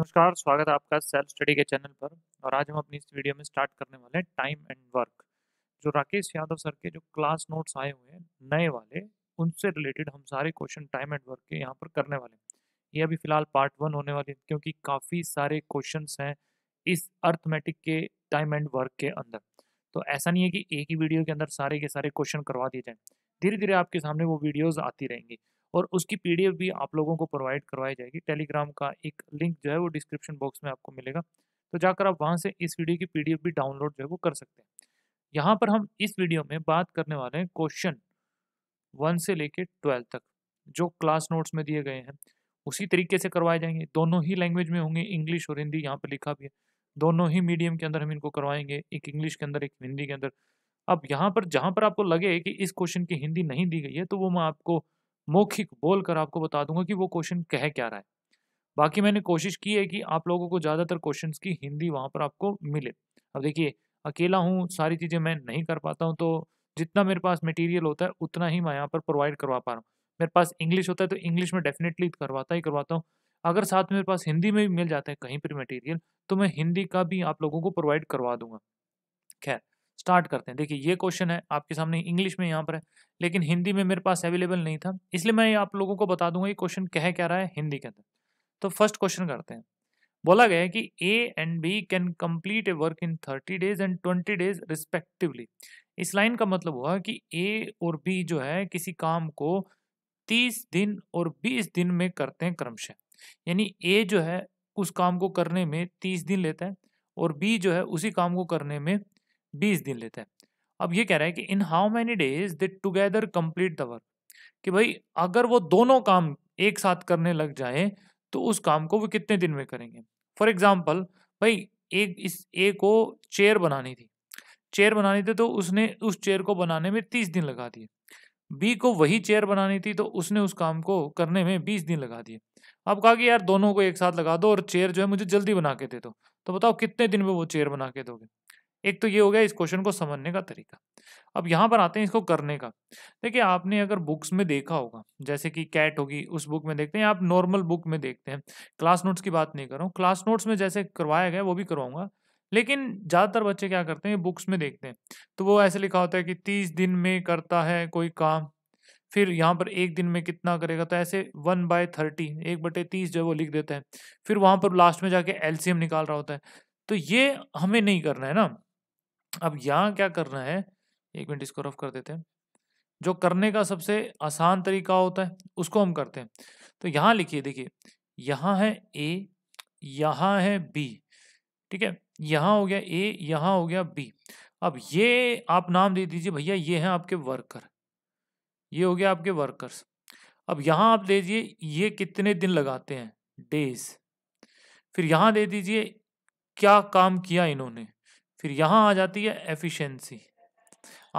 नमस्कार स्वागत है आपका सेल्फ स्टडी के चैनल पर और आज हम अपनी इस वीडियो में स्टार्ट करने वाले हैं टाइम एंड वर्क जो राकेश यादव सर के जो क्लास नोट्स आए हुए हैं नए वाले उनसे रिलेटेड हम सारे क्वेश्चन टाइम एंड वर्क के यहाँ पर करने वाले हैं ये अभी फिलहाल पार्ट वन होने वाले हैं क्योंकि काफ़ी सारे क्वेश्चन हैं इस अर्थमेटिक के टाइम एंड वर्क के अंदर तो ऐसा नहीं है कि एक ही वीडियो के अंदर सारे के सारे क्वेश्चन करवा दिए जाएँ धीरे धीरे आपके सामने वो वीडियोज़ आती रहेंगी और उसकी पी भी आप लोगों को प्रोवाइड करवाई जाएगी टेलीग्राम का एक लिंक जो है वो डिस्क्रिप्शन बॉक्स में आपको मिलेगा तो जाकर आप वहाँ से इस वीडियो की पी भी डाउनलोड जो है वो कर सकते हैं यहाँ पर हम इस वीडियो में बात करने वाले हैं क्वेश्चन वन से लेके ट्वेल्थ तक जो क्लास नोट्स में दिए गए हैं उसी तरीके से करवाए जाएंगे दोनों ही लैंग्वेज में होंगे इंग्लिश और हिंदी यहाँ पर लिखा भी है दोनों ही मीडियम के अंदर हम इनको करवाएंगे एक इंग्लिश के अंदर एक हिंदी के अंदर अब यहाँ पर जहाँ पर आपको लगे कि इस क्वेश्चन की हिंदी नहीं दी गई है तो वो मैं आपको मौखिक बोल कर आपको बता दूंगा कि वो क्वेश्चन कह क्या रहा है बाकी मैंने कोशिश की है कि आप लोगों को ज़्यादातर क्वेश्चन की हिंदी वहाँ पर आपको मिले अब देखिए अकेला हूँ सारी चीज़ें मैं नहीं कर पाता हूँ तो जितना मेरे पास मटेरियल होता है उतना ही मैं यहाँ पर प्रोवाइड करवा पा रहा हूँ मेरे पास इंग्लिश होता है तो इंग्लिश में डेफिनेटली करवाता ही करवाता हूँ अगर साथ में मेरे पास हिंदी में भी मिल जाता है कहीं पर मटेरियल तो मैं हिंदी का भी आप लोगों को प्रोवाइड करवा दूंगा खैर स्टार्ट करते हैं देखिए ये क्वेश्चन है आपके सामने इंग्लिश में यहाँ पर है लेकिन हिंदी में मेरे पास अवेलेबल नहीं था इसलिए मैं आप लोगों को बता दूंगा ये क्वेश्चन कह क्या रहा है हिंदी के अंदर तो फर्स्ट क्वेश्चन करते हैं बोला गया है कि A and B can complete a work in thirty days and twenty days respectively इस लाइन का मतलब हुआ कि ए और बी जो है किसी काम को तीस दिन और बीस दिन में करते हैं क्रमशः यानी ए जो है उस काम को करने में तीस दिन लेता है और बी जो है उसी काम को करने में बीस दिन लेता है अब ये कह रहा है कि in how many days they together complete the work कि भाई अगर वो दोनों काम एक साथ करने लग जाए तो उस काम को वो कितने दिन में करेंगे फॉर एग्जाम्पल भाई एक इस ए को चेयर बनानी थी चेयर बनानी थी तो उसने उस चेयर को बनाने में तीस दिन लगा दिए बी को वही चेयर बनानी थी तो उसने उस काम को करने में बीस दिन लगा दिए अब कहा कि यार दोनों को एक साथ लगा दो और चेयर जो है मुझे जल्दी बना के दे दो तो बताओ कितने दिन में वो चेयर बना के दोगे एक तो ये हो गया इस क्वेश्चन को समझने का तरीका अब यहाँ पर आते हैं इसको करने का देखिए आपने अगर बुक्स में देखा होगा जैसे कि कैट होगी उस बुक में देखते हैं आप नॉर्मल बुक में देखते हैं क्लास नोट्स की बात नहीं कर रहा हूँ क्लास नोट्स में जैसे करवाया गया वो भी करवाऊंगा लेकिन ज़्यादातर बच्चे क्या करते हैं बुक्स में देखते हैं तो वो ऐसे लिखा होता है कि तीस दिन में करता है कोई काम फिर यहाँ पर एक दिन में कितना करेगा तो ऐसे वन बाय थर्टी एक बटे तीस जो है वो लिख देता है फिर वहाँ पर लास्ट में जाके एलसीएम निकाल रहा होता है तो ये हमें नहीं करना है ना अब यहाँ क्या करना है एक मिनट इसको रफ कर देते हैं जो करने का सबसे आसान तरीका होता है उसको हम करते हैं तो यहाँ लिखिए देखिए यहाँ है ए यहाँ है बी ठीक है यहाँ हो गया ए यहाँ हो गया बी अब ये आप नाम दे दीजिए भैया ये हैं आपके वर्कर ये हो गया आपके वर्कर्स अब यहाँ आप दे दीजिए ये कितने दिन लगाते हैं डेज फिर यहाँ दे दीजिए क्या काम किया इन्होंने फिर यहाँ आ जाती है एफिशिएंसी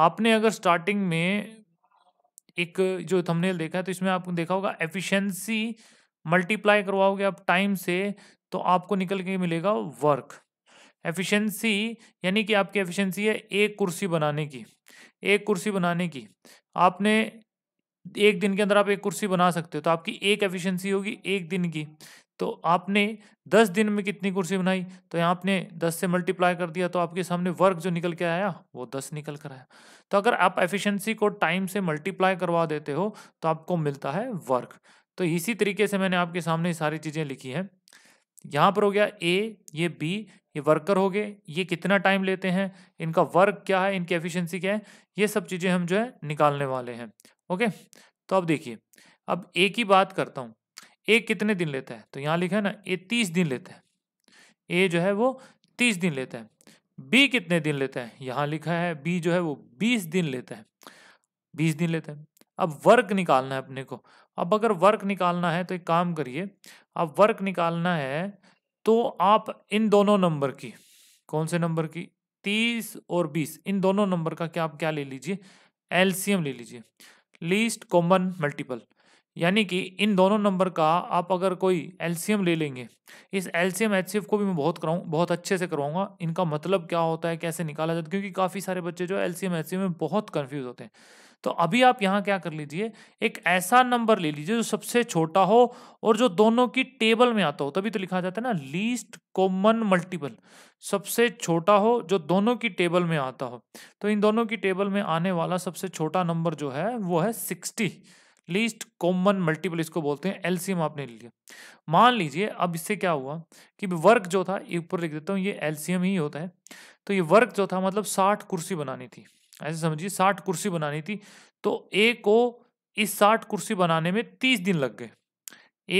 आपने अगर स्टार्टिंग में एक जो थंबनेल देखा है तो इसमें आपको देखा होगा एफिशिएंसी मल्टीप्लाई करवाओगे आप टाइम से तो आपको निकल के मिलेगा वर्क एफिशिएंसी यानी कि आपकी एफिशिएंसी है एक कुर्सी बनाने की एक कुर्सी बनाने की आपने एक दिन के अंदर आप एक कुर्सी बना सकते हो तो आपकी एक एफिशिएंसी होगी एक दिन की तो आपने दस दिन में कितनी कुर्सी बनाई तो यहाँ आपने दस से मल्टीप्लाई कर दिया तो आपके सामने वर्क जो निकल के आया वो दस निकल कर आया तो अगर आप एफिशिएंसी को टाइम से मल्टीप्लाई करवा देते हो तो आपको मिलता है वर्क तो इसी तरीके से मैंने आपके सामने सारी चीज़ें लिखी हैं यहाँ पर हो गया ए ये बी ये वर्कर हो गए ये कितना टाइम लेते हैं इनका वर्क क्या है इनकी एफिशियंसी क्या है ये सब चीज़ें हम जो है निकालने वाले हैं ओके तो अब देखिए अब ए की बात करता हूँ ए कितने दिन लेता है तो यहाँ लिखा है ना ए तीस दिन लेता है ए जो है वो तीस दिन लेता है बी कितने दिन लेता है यहाँ लिखा है बी जो है वो बीस दिन लेता है बीस दिन लेता है अब वर्क निकालना है अपने को अब अगर वर्क निकालना है तो एक काम करिए अब वर्क निकालना है तो आप इन दोनों नंबर की कौन से नंबर की तीस और बीस इन दोनों नंबर का क्या आप क्या ले लीजिए एलसीएम ले लीजिए लीस्ट कॉमन मल्टीपल यानी कि इन दोनों नंबर का आप अगर कोई एलसीएम ले लेंगे इस एलसीएम एचसीएफ को भी मैं बहुत कराऊँ बहुत अच्छे से कराऊंगा इनका मतलब क्या होता है कैसे निकाला जाता है क्योंकि काफ़ी सारे बच्चे जो एलसीएम एचसीएफ में बहुत कन्फ्यूज होते हैं तो अभी आप यहाँ क्या कर लीजिए एक ऐसा नंबर ले लीजिए जो सबसे छोटा हो और जो दोनों की टेबल में आता हो तभी तो लिखा जाता है ना लीस्ट कॉमन मल्टीपल सबसे छोटा हो जो दोनों की टेबल में आता हो तो इन दोनों की टेबल में आने वाला सबसे छोटा नंबर जो है वो है सिक्सटी लीस्ट कॉमन मल्टीपल इसको बोलते हैं एलसीएम आपने ले लिया मान लीजिए अब इससे क्या हुआ कि वर्क जो था ऊपर लिख देता हूँ ये एलसीएम ही होता है तो ये वर्क जो था मतलब साठ कुर्सी बनानी थी ऐसे समझिए साठ कुर्सी बनानी थी तो ए को इस साठ कुर्सी बनाने में तीस दिन लग गए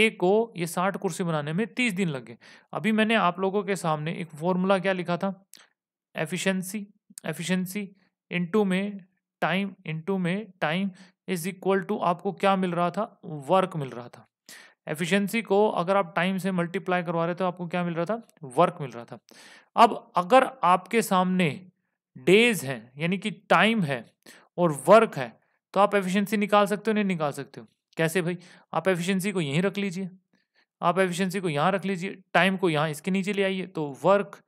ए को ये साठ कुर्सी बनाने में तीस दिन लग गए अभी मैंने आप लोगों के सामने एक फॉर्मूला क्या लिखा था एफिशिएंसी एफिशिएंसी इनटू में टाइम इनटू में टाइम इज इक्वल टू आपको क्या मिल रहा था वर्क मिल रहा था एफिशिएंसी को अगर आप टाइम से मल्टीप्लाई करवा रहे थे आपको क्या मिल रहा था वर्क मिल रहा था अब अगर आपके सामने डेज है यानी कि टाइम है और वर्क है तो आप एफिशिएंसी निकाल सकते हो नहीं निकाल सकते हो कैसे भाई आप एफिशिएंसी को यहीं रख लीजिए आप एफिशिएंसी को यहाँ रख लीजिए टाइम को यहाँ इसके नीचे ले आइए तो वर्क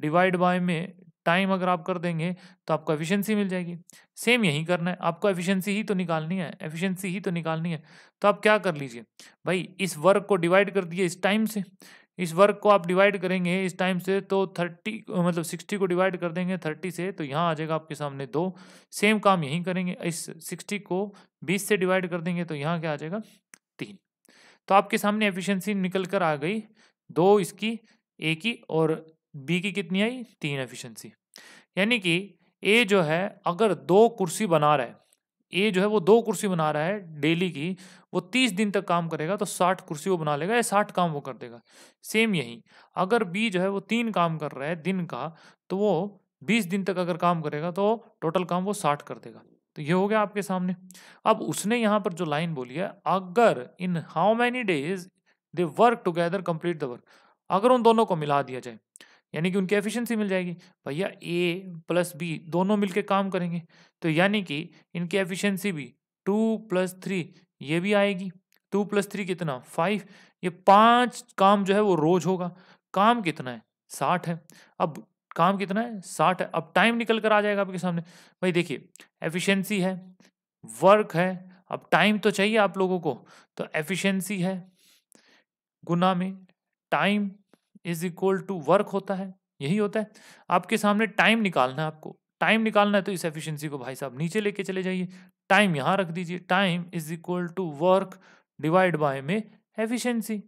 डिवाइड बाय में टाइम अगर आप कर देंगे तो आपको एफिशिएंसी मिल जाएगी सेम यही करना है आपको एफिशिएंसी ही तो निकालनी है एफिशिएंसी ही तो निकालनी है तो आप क्या कर लीजिए भाई इस वर्क को डिवाइड कर दिए इस टाइम से इस वर्क को आप डिवाइड करेंगे इस टाइम से तो थर्टी मतलब सिक्सटी को डिवाइड कर देंगे थर्टी से तो यहाँ आ जाएगा आपके सामने दो सेम काम यहीं करेंगे इस सिक्सटी को बीस से डिवाइड कर देंगे तो यहाँ क्या आ जाएगा तीन तो आपके सामने एफिशिएंसी निकल कर आ गई दो इसकी एक ही और बी की कितनी आई तीन एफिशिएंसी यानी कि ए जो है अगर दो कुर्सी बना रहा है ए जो है वो दो कुर्सी बना रहा है डेली की वो तीस दिन तक काम करेगा तो साठ कुर्सी वो बना लेगा या साठ काम वो कर देगा सेम यही अगर बी जो है वो तीन काम कर रहा है दिन का तो वो बीस दिन तक अगर काम करेगा तो टोटल काम वो साठ कर देगा तो ये हो गया आपके सामने अब उसने यहाँ पर जो लाइन बोली है अगर in how many days they work together complete the work अगर उन दोनों को मिला दिया जाए यानी कि उनकी एफिशिएंसी मिल जाएगी भैया ए प्लस बी दोनों मिलके काम करेंगे तो यानी कि इनकी एफिशिएंसी भी टू प्लस थ्री ये भी आएगी टू प्लस थ्री कितना फाइव ये पांच काम जो है वो रोज होगा काम कितना है साठ है अब काम कितना है साठ है अब टाइम निकल कर आ जाएगा आपके सामने भाई देखिए एफिशियंसी है वर्क है अब टाइम तो चाहिए आप लोगों को तो एफिशेंसी है गुना में time is equal to work होता है यही होता है आपके सामने टाइम निकालना है आपको टाइम निकालना है तो इस एफिशिएंसी को भाई साहब नीचे लेके चले जाइए टाइम यहाँ रख दीजिए time is equal to work divide by में एफिशिएंसी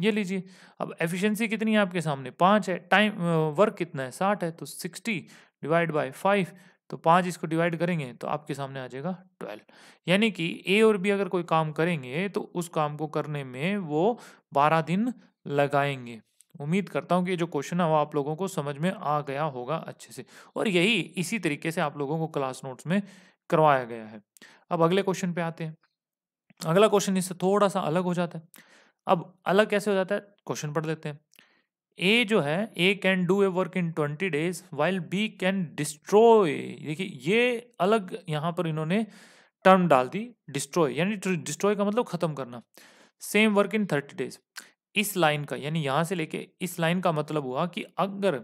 ये लीजिए अब एफिशिएंसी कितनी है आपके सामने पाँच है टाइम वर्क कितना है साठ है तो सिक्सटी डिवाइड बाय फाइव तो पाँच इसको डिवाइड करेंगे तो आपके सामने आ जाएगा ट्वेल्व यानी कि ए और बी अगर कोई काम करेंगे तो उस काम को करने में वो बारह दिन लगाएंगे उम्मीद करता हूँ कि जो क्वेश्चन है वो आप लोगों को समझ में आ गया होगा अच्छे से और यही इसी तरीके से आप लोगों को क्लास नोट्स में करवाया गया है अब अगले क्वेश्चन पे आते हैं अगला क्वेश्चन इससे थोड़ा सा अलग हो जाता है अब अलग कैसे हो जाता है क्वेश्चन पढ़ लेते हैं ए जो है A can do a work in twenty days while B can destroy देखिए ये अलग यहाँ पर इन्होंने टर्म डाल दी डिस्ट्रॉय यानी डिस्ट्रॉय का मतलब खत्म करना same work in thirty days इस लाइन का यानी यहाँ से लेके इस लाइन का मतलब हुआ कि अगर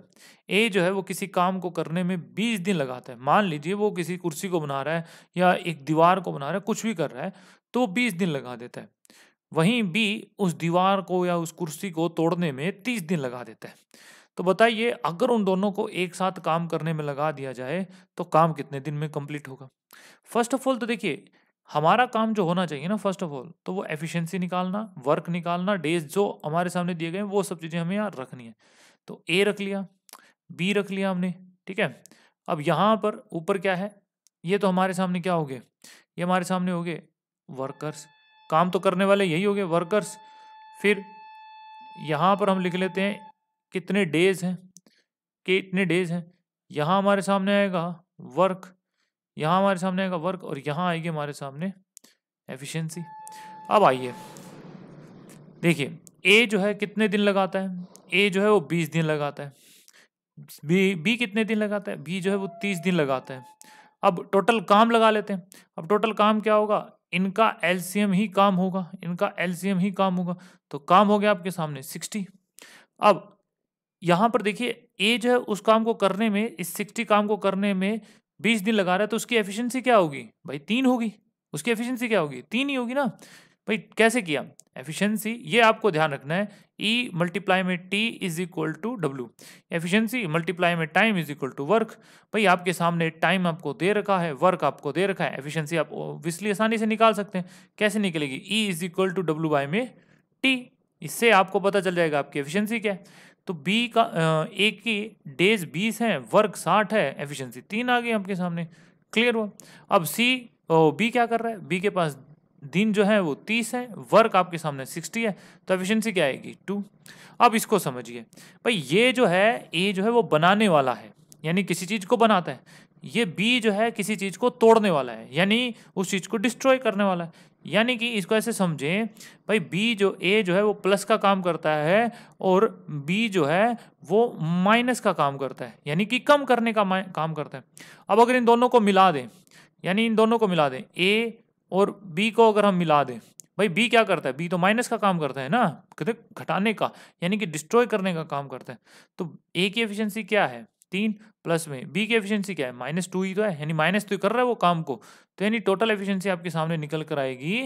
ए जो है वो किसी काम को करने में बीस दिन लगाता है मान लीजिए वो किसी कुर्सी को बना रहा है या एक दीवार को बना रहा है कुछ भी कर रहा है तो बीस दिन लगा देता है वहीं बी उस दीवार को या उस कुर्सी को तोड़ने में तीस दिन लगा देता है तो बताइए अगर उन दोनों को एक साथ काम करने में लगा दिया जाए तो काम कितने दिन में कंप्लीट होगा फर्स्ट ऑफ ऑल तो देखिए हमारा काम जो होना चाहिए ना फर्स्ट ऑफ ऑल तो वो एफिशिएंसी निकालना वर्क निकालना डेज जो हमारे सामने दिए गए हैं वो सब चीज़ें हमें यहाँ रखनी है तो ए रख लिया बी रख लिया हमने ठीक है अब यहाँ पर ऊपर क्या है ये तो हमारे सामने क्या हो गए ये हमारे सामने हो गए वर्कर्स काम तो करने वाले यही हो गए वर्कर्स फिर यहाँ पर हम लिख लेते हैं कितने डेज हैं कितने डेज हैं यहाँ हमारे सामने आएगा वर्क यहाँ हमारे सामने आएगा वर्क और यहाँ आएगी हमारे सामने एफिशिएंसी अब आइए देखिए ए जो है कितने दिन लगाता है ए जो है वो बीस दिन लगाता है बी बी कितने दिन लगाता है बी जो है वो तीस दिन लगाता है अब टोटल काम लगा लेते हैं अब टोटल काम क्या होगा इनका एल ही काम होगा इनका एल ही काम होगा तो काम हो गया आपके सामने सिक्सटी अब यहाँ पर देखिए ए जो है उस काम को करने में इस सिक्सटी काम को करने में बीस दिन लगा रहा है तो उसकी एफिशिएंसी क्या होगी भाई तीन होगी उसकी एफिशिएंसी क्या होगी तीन ही होगी ना भाई कैसे किया एफिशिएंसी ये आपको ध्यान रखना है ई e मल्टीप्लाई में T is equal to W efficiency multiply में time is equal to work भाई आपके सामने टाइम आपको दे रखा है वर्क आपको दे रखा है एफिशियंसी आप ओबियसली आसानी से निकाल सकते हैं कैसे निकलेगी E is equal to W by में टी इससे आपको पता चल जाएगा आपकी एफिशियंसी क्या है तो बी का ए की डेज बीस है वर्क साठ है एफिशिएंसी तीन आ गई आपके सामने क्लियर हुआ अब सी बी क्या कर रहा है बी के पास दिन जो है वो तीस है वर्क आपके सामने सिक्सटी है तो एफिशिएंसी क्या आएगी टू अब इसको समझिए भाई ये जो है ए जो है वो बनाने वाला है यानी किसी चीज़ को बनाता है ये बी जो है किसी चीज़ को तोड़ने वाला है यानी उस चीज़ को डिस्ट्रॉय करने वाला है यानी कि इसको ऐसे समझें भाई बी जो ए जो है वो प्लस का काम करता है और बी जो है वो माइनस का काम करता है यानी कि कम करने का काम करता है अब अगर इन दोनों को मिला दें यानी इन दोनों को मिला दें ए और बी को अगर हम मिला दें भाई बी क्या करता है बी तो माइनस का काम करता है ना कहते घटाने का यानी कि डिस्ट्रॉय करने का काम करता है तो ए की एफिशिएंसी क्या है तीन प्लस में बी की एफिशिएंसी क्या है माइनस टू ही तो है यानी माइनस तो कर रहा है वो काम को तो यानी टोटल एफिशिएंसी आपके सामने निकल कर आएगी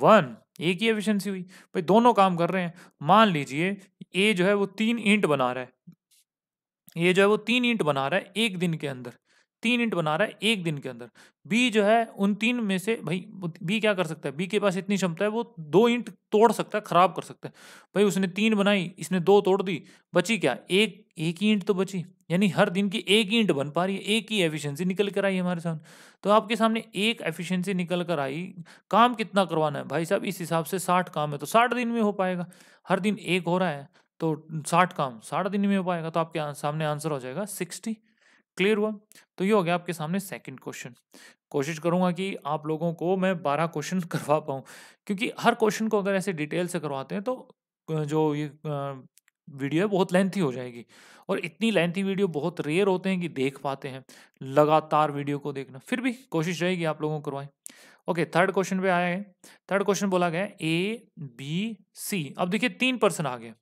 वन ए की एफिशिएंसी हुई भाई दोनों काम कर रहे हैं मान लीजिए ए जो है वो तीन ईंट बना रहा है ये जो है वो तीन ईंट बना रहा है एक दिन के अंदर तीन इंट बना रहा है एक दिन के अंदर बी जो है उन तीन में से भाई बी क्या कर सकता है बी के पास इतनी क्षमता है वो दो इंट तोड़ सकता है खराब कर सकता है भाई उसने तीन बनाई इसने दो तोड़ दी बची क्या एक एक ही इंट तो बची यानी हर दिन की एक ही इंट बन पा रही है एक ही एफिशिएंसी निकल कर आई हमारे सामने तो आपके सामने एक एफिशिएंसी निकल कर आई काम कितना करवाना है भाई साहब इस हिसाब से साठ काम है तो साठ दिन में हो पाएगा हर दिन एक हो रहा है तो साठ काम साठ दिन में हो पाएगा तो आपके सामने आंसर हो जाएगा सिक्सटी क्लियर हुआ तो ये हो गया आपके सामने सेकंड क्वेश्चन कोशिश करूंगा कि आप लोगों को मैं बारह क्वेश्चन करवा पाऊँ क्योंकि हर क्वेश्चन को अगर ऐसे डिटेल से करवाते हैं तो जो ये वीडियो है बहुत लेंथी हो जाएगी और इतनी लेंथी वीडियो बहुत रेयर होते हैं कि देख पाते हैं लगातार वीडियो को देखना फिर भी कोशिश रहेगी आप लोगों को करवाएं ओके थर्ड क्वेश्चन पे आया है थर्ड क्वेश्चन बोला गया ए बी सी अब देखिए तीन पर्सन आ गए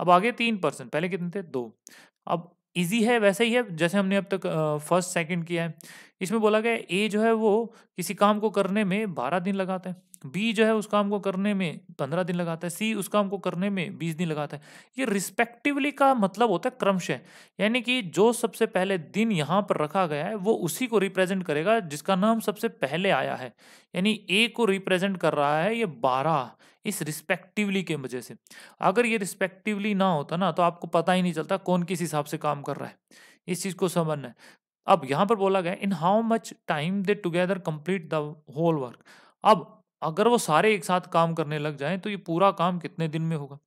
अब आगे तीन पर्सन पहले कितने थे दो अब ईजी है वैसे ही है जैसे हमने अब तक फर्स्ट सेकेंड किया है इसमें बोला गया ए जो है वो किसी काम को करने में बारह दिन लगाता है बी जो है उस काम को करने में पंद्रह दिन लगाता है सी उस काम को करने में बीस दिन लगाता है ये रिस्पेक्टिवली का मतलब होता है क्रमशः यानी कि जो सबसे पहले दिन यहाँ पर रखा गया है वो उसी को रिप्रेजेंट करेगा जिसका नाम सबसे पहले आया है यानी ए को रिप्रेजेंट कर रहा है ये बारह इस रिस्पेक्टिवली के वजह से अगर ये रिस्पेक्टिवली ना होता ना तो आपको पता ही नहीं चलता कौन किस हिसाब से काम कर रहा है इस चीज़ को समझना है अब यहाँ पर बोला गया in how much time they together complete the whole work अब अगर वो सारे एक साथ काम करने लग जाएं तो ये पूरा काम कितने दिन में होगा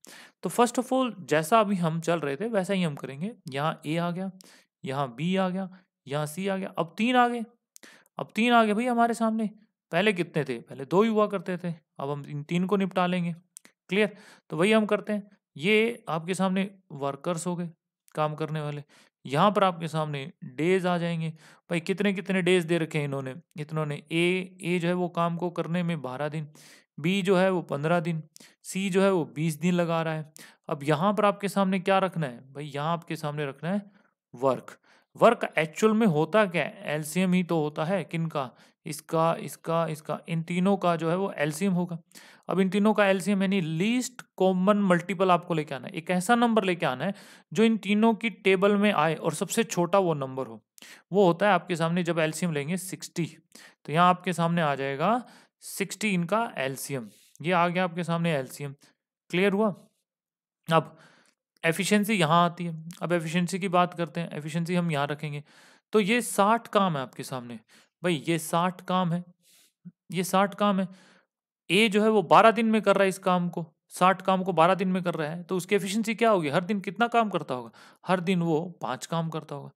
तो फर्स्ट ऑफ ऑल जैसा अभी हम चल रहे थे वैसा ही हम करेंगे यहाँ ए आ गया यहाँ बी आ गया यहाँ सी आ गया अब तीन आ गए अब तीन आ गए भाई हमारे सामने पहले कितने थे पहले दो ही हुआ करते थे अब हम इन तीन को निपटा लेंगे क्लियर तो वही हम करते हैं ये आपके सामने वर्कर्स हो गए काम करने वाले यहाँ पर आपके सामने डेज आ जाएंगे भाई कितने कितने डेज दे रखे हैं इन्होंने इन्होंने ए ए जो है वो काम को करने में बारह दिन बी जो है वो पंद्रह दिन सी जो है वो बीस दिन लगा रहा है अब यहाँ पर आपके सामने क्या रखना है भाई यहाँ आपके सामने रखना है वर्क वर्क एक्चुअल में होता क्या है एलसीएम ही तो होता है किन का इसका इसका इसका इन तीनों का जो है वो एलसीएम होगा अब इन तीनों का एलसीएम यानी लीस्ट कॉमन मल्टीपल आपको लेके आना है एक ऐसा नंबर लेके आना है जो इन तीनों की टेबल में आए और सबसे छोटा वो नंबर हो वो होता है आपके सामने जब एलसीएम लेंगे सिक्सटी तो यहाँ आपके सामने आ जाएगा सिक्सटी इनका एलसीएम ये आ गया आपके सामने एलसीएम क्लियर हुआ अब एफिशिएंसी यहाँ आती है अब एफिशिएंसी की बात करते हैं एफिशिएंसी हम यहाँ रखेंगे तो ये साठ काम है आपके सामने भाई ये साठ काम है ये साठ काम है ए जो है वो बारह दिन में कर रहा है इस काम को साठ काम को बारह दिन में कर रहा है तो उसकी एफिशिएंसी क्या होगी हर दिन कितना काम करता होगा हर दिन वो पांच काम करता होगा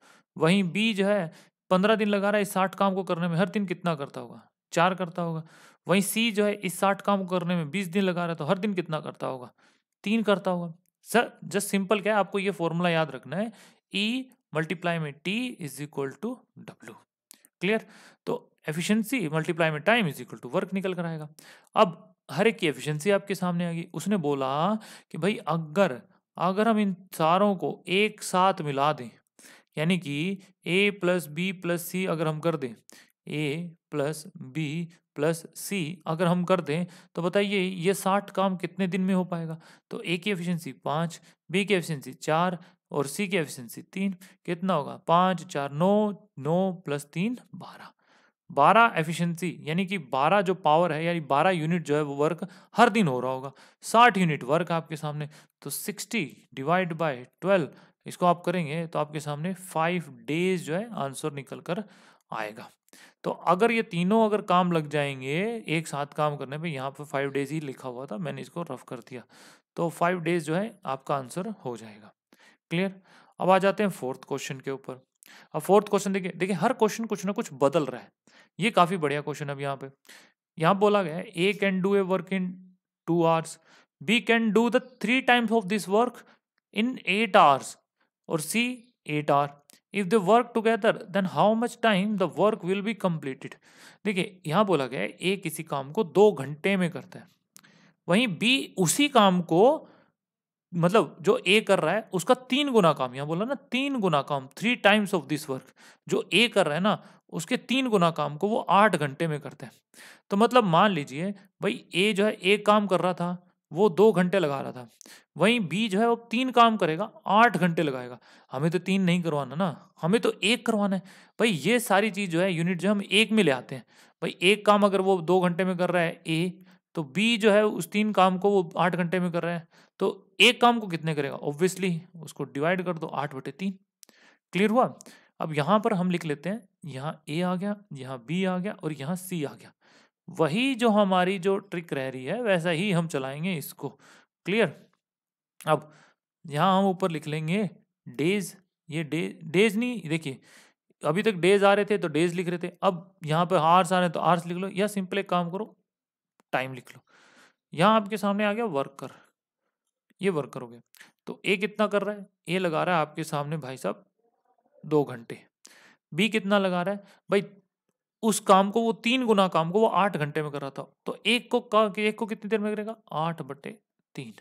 वहीं बी जो है पंद्रह दिन लगा रहा है इस साठ काम को करने में हर दिन कितना करता होगा चार करता होगा वहीं सी जो है इस साठ काम को करने में बीस दिन लगा रहा है तो हर दिन कितना करता होगा तीन करता होगा सर जस्ट सिंपल क्या है आपको ये फॉर्मूला याद रखना है ई e मल्टीप्लाई में T is equal to W clear तो एफिशिएंसी मल्टीप्लाई में time is equal to work निकल कर आएगा अब हर एक की एफिशिएंसी आपके सामने आ गई उसने बोला कि भाई अगर अगर हम इन सारों को एक साथ मिला दें यानी कि A plus B plus C अगर हम कर दें A plus B plus C अगर हम कर दें तो बताइए ये साठ काम कितने दिन में हो पाएगा तो ए की एफिशिएंसी पाँच बी की एफिशिएंसी चार और सी की एफिशिएंसी तीन कितना होगा पाँच चार नौ नौ प्लस तीन बारह बारह एफिशिएंसी यानी कि बारह जो पावर है यानी बारह यूनिट जो है वो वर्क हर दिन हो रहा होगा साठ यूनिट वर्क आपके सामने तो सिक्सटी डिवाइड बाय ट्वेल्व इसको आप करेंगे तो आपके सामने फाइव डेज जो है आंसर निकल कर आएगा तो अगर ये तीनों अगर काम लग जाएंगे एक साथ काम करने पे यहाँ पे फाइव डेज ही लिखा हुआ था मैंने इसको रफ कर दिया तो फाइव डेज जो है आपका आंसर हो जाएगा क्लियर अब आ जाते हैं फोर्थ क्वेश्चन के ऊपर अब फोर्थ क्वेश्चन देखिए देखिए हर क्वेश्चन कुछ ना कुछ बदल रहा है ये काफ़ी बढ़िया क्वेश्चन अब यहाँ पे यहाँ बोला गया A can do a work in two hours B can do the three times of this work in eight hours और C eight hour if the work together then how much time the work will be completed देखिए यहाँ बोला गया है ए किसी काम को दो घंटे में करता है वहीं बी उसी काम को मतलब जो ए कर रहा है उसका तीन गुना काम यहाँ बोला ना तीन गुना काम three times of this work जो ए कर रहा है ना उसके तीन गुना काम को वो आठ घंटे में करते हैं तो मतलब मान लीजिए भाई ए जो है एक काम कर रहा था वो दो घंटे लगा रहा था वहीं बी जो है वो तीन काम करेगा आठ घंटे लगाएगा हमें तो तीन नहीं करवाना ना हमें तो एक करवाना है भाई ये सारी चीज़ जो है यूनिट जो हम एक में ले आते हैं भाई एक काम अगर वो दो घंटे में कर रहा है ए तो बी जो है उस तीन काम को वो आठ घंटे में कर रहा है तो एक काम को कितने करेगा ऑब्वियसली उसको डिवाइड कर दो आठ बटे तीन क्लियर हुआ अब यहाँ पर हम लिख लेते हैं यहाँ ए आ गया यहाँ बी आ गया और यहाँ सी आ गया वही जो हमारी जो ट्रिक रह रही है वैसा ही हम चलाएंगे इसको क्लियर अब यहाँ हम ऊपर लिख लेंगे डेज ये डे डेज नहीं देखिए अभी तक डेज आ रहे थे तो डेज लिख रहे थे अब यहाँ पर आर्स आ रहे हैं तो आर्स लिख लो या सिंपल एक काम करो टाइम लिख लो यहाँ आपके सामने आ गया वर्कर ये वर्क करोगे तो ए कितना कर रहा है ए लगा रहा है आपके सामने भाई साहब दो घंटे बी कितना लगा रहा है भाई उस काम को वो तीन गुना काम को वो आठ घंटे में कर रहा था तो एक को का, एक को कितनी देर में करेगा आठ बटे तीन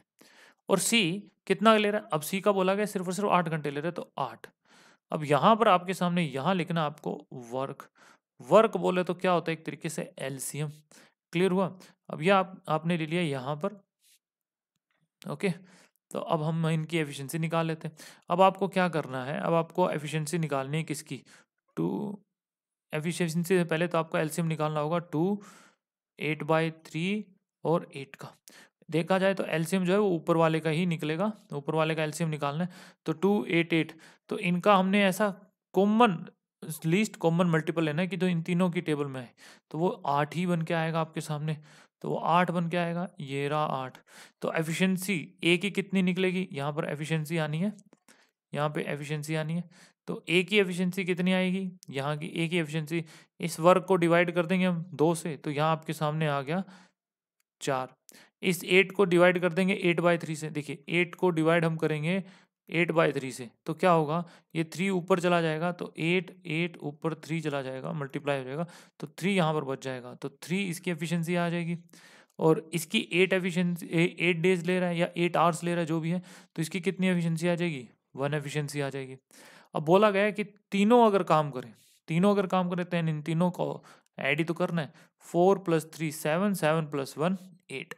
और सी कितना ले रहा है अब सी का बोला गया सिर्फ और सिर्फ आठ घंटे ले रहे तो आठ अब यहाँ पर आपके सामने यहाँ लिखना आपको वर्क वर्क बोले तो क्या होता है एक तरीके से एलसीएम क्लियर हुआ अब यह आप आपने ले लिया यहाँ पर ओके तो अब हम इनकी एफिशिएंसी निकाल लेते हैं अब आपको क्या करना है अब आपको एफिशिएंसी निकालनी है किसकी टू एफिशिएंसी से पहले तो आपका एलसीएम निकालना होगा टू एट बाई थ्री और एट का देखा जाए तो एलसीएम जो है वो ऊपर वाले का ही निकलेगा ऊपर वाले का एलसीएम निकालना है तो टू एट एट तो इनका हमने ऐसा कॉमन लिस्ट कॉमन मल्टीपल लेना है कि जो तो इन तीनों की टेबल में है तो वो आठ ही बन के आएगा आपके सामने तो वो आठ बन के आएगा ये रहा आठ तो एफिशिएंसी ए की कितनी निकलेगी यहाँ पर एफिशिएंसी आनी है यहाँ पे एफिशिएंसी आनी है तो ए की एफिशिएंसी कितनी आएगी यहाँ की ए की एफिशिएंसी इस वर्क को डिवाइड कर देंगे हम दो से तो यहाँ आपके सामने आ गया चार इस एट को डिवाइड कर देंगे एट बाई थ्री से देखिए एट को डिवाइड हम करेंगे एट बाई थ्री से तो क्या होगा ये थ्री ऊपर चला जाएगा तो एट एट ऊपर थ्री चला जाएगा मल्टीप्लाई हो जाएगा तो थ्री यहाँ पर बच जाएगा तो थ्री इसकी एफिशिएंसी आ जाएगी और इसकी एट एफिशिएंसी एट डेज ले रहा है या एट आवर्स ले रहा है जो भी है तो इसकी कितनी एफिशिएंसी आ जाएगी वन एफिशिएंसी आ जाएगी अब बोला गया है कि तीनों अगर काम करें तीनों अगर काम करें तो इन तीनों को ऐड ही तो करना है four plus three seven seven plus one eight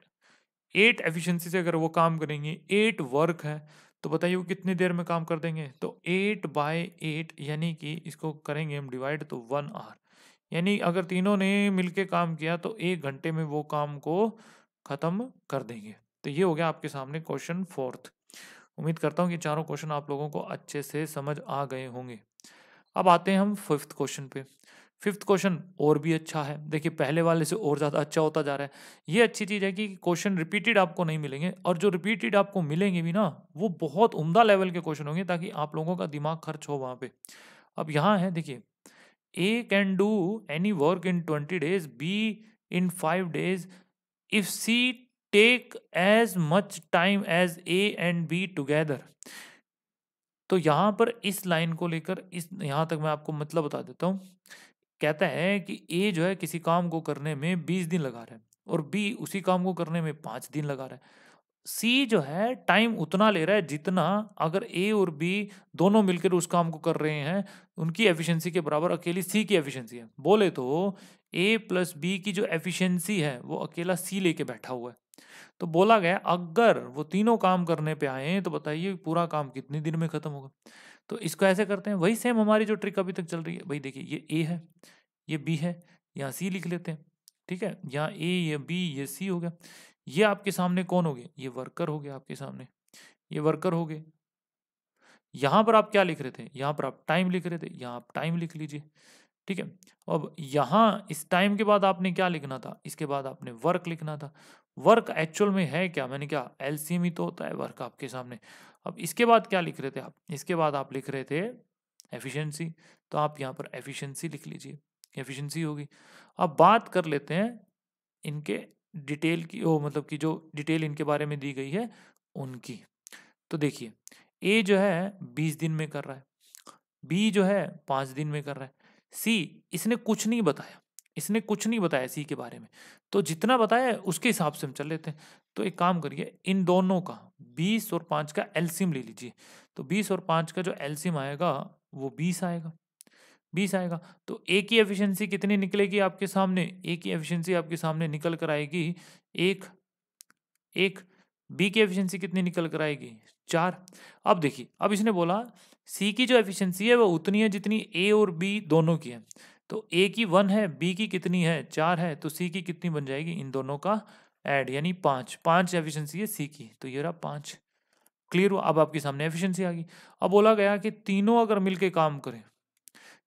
eight efficiency से अगर वो काम करेंगे एट वर्क है तो बताइए वो कितनी देर में काम कर देंगे तो एट बाय एट यानी कि इसको करेंगे हम डिवाइड तो वन आवर यानी अगर तीनों ने मिलके काम किया तो एक घंटे में वो काम को ख़त्म कर देंगे तो ये हो गया आपके सामने क्वेश्चन फोर्थ उम्मीद करता हूँ कि चारों क्वेश्चन आप लोगों को अच्छे से समझ आ गए होंगे अब आते हैं हम फिफ्थ क्वेश्चन पे फिफ्थ क्वेश्चन और भी अच्छा है देखिए पहले वाले से और ज़्यादा अच्छा होता जा रहा है ये अच्छी चीज़ है कि क्वेश्चन रिपीटेड आपको नहीं मिलेंगे और जो रिपीटेड आपको मिलेंगे भी ना वो बहुत उम्दा लेवल के क्वेश्चन होंगे ताकि आप लोगों का दिमाग खर्च हो वहाँ पे अब यहाँ है देखिए A can do any work in twenty days B in five days if C take as much time as A and B together तो यहाँ पर इस लाइन को लेकर इस यहाँ तक मैं आपको मतलब बता देता हूँ कहता है कि ए जो है किसी काम को करने में बीस दिन लगा रहा है और बी उसी काम को करने में पाँच दिन लगा रहा है सी जो है टाइम उतना ले रहा है जितना अगर ए और बी दोनों मिलकर उस काम को कर रहे हैं उनकी एफिशिएंसी के बराबर अकेली सी की एफिशिएंसी है बोले तो ए प्लस बी की जो एफिशिएंसी है वो अकेला सी लेके बैठा हुआ है तो बोला गया अगर वो तीनों काम करने पे आए तो बताइए पूरा काम कितने दिन में ख़त्म होगा तो इसको ऐसे करते हैं वही सेम हमारी जो ट्रिक अभी तक चल रही है भाई देखिए ये ए है ये बी है यहाँ सी लिख लेते हैं ठीक है यहाँ ए ये बी ये सी हो गया ये आपके सामने कौन हो गए ये वर्कर हो गया आपके सामने ये वर्कर हो गए यहाँ पर आप क्या लिख रहे थे यहाँ पर आप टाइम लिख रहे थे यहाँ आप टाइम लिख लीजिए ठीक है अब यहाँ इस टाइम के बाद आपने क्या लिखना था इसके बाद आपने वर्क लिखना था वर्क एक्चुअल में है क्या मैंने क्या एलसीएम ही तो होता है वर्क आपके सामने अब इसके बाद क्या लिख रहे थे आप इसके बाद आप लिख रहे थे एफिशिएंसी तो आप यहाँ पर एफिशिएंसी लिख लीजिए एफिशिएंसी होगी अब बात कर लेते हैं इनके डिटेल की ओ मतलब कि जो डिटेल इनके बारे में दी गई है उनकी तो देखिए ए जो है बीस दिन में कर रहा है बी जो है पाँच दिन में कर रहा है सी इसने कुछ नहीं बताया इसने कुछ नहीं बताया सी के बारे में तो जितना बताया उसके हिसाब से हम चल लेते हैं तो एक काम करिए इन दोनों का बीस और पाँच का एल्सियम ले लीजिए तो बीस और पाँच का जो एल्सियम आएगा वो बीस आएगा बीस आएगा तो ए की एफिशिएंसी कितनी निकलेगी आपके सामने ए की एफिशिएंसी आपके सामने निकल कर आएगी एक एक बी की एफिशिएंसी कितनी निकल कर आएगी चार अब देखिए अब इसने बोला सी की जो एफिशिएंसी है वो उतनी है जितनी ए और बी दोनों की है तो ए की वन है बी की कितनी है चार है तो सी की कितनी बन जाएगी इन दोनों का एड यानी पाँच पाँच एफिशिएंसी है सी की तो ये रहा पाँच क्लियर हुआ अब आपके सामने एफिशिएंसी आ गई अब बोला गया कि तीनों अगर मिलके काम करें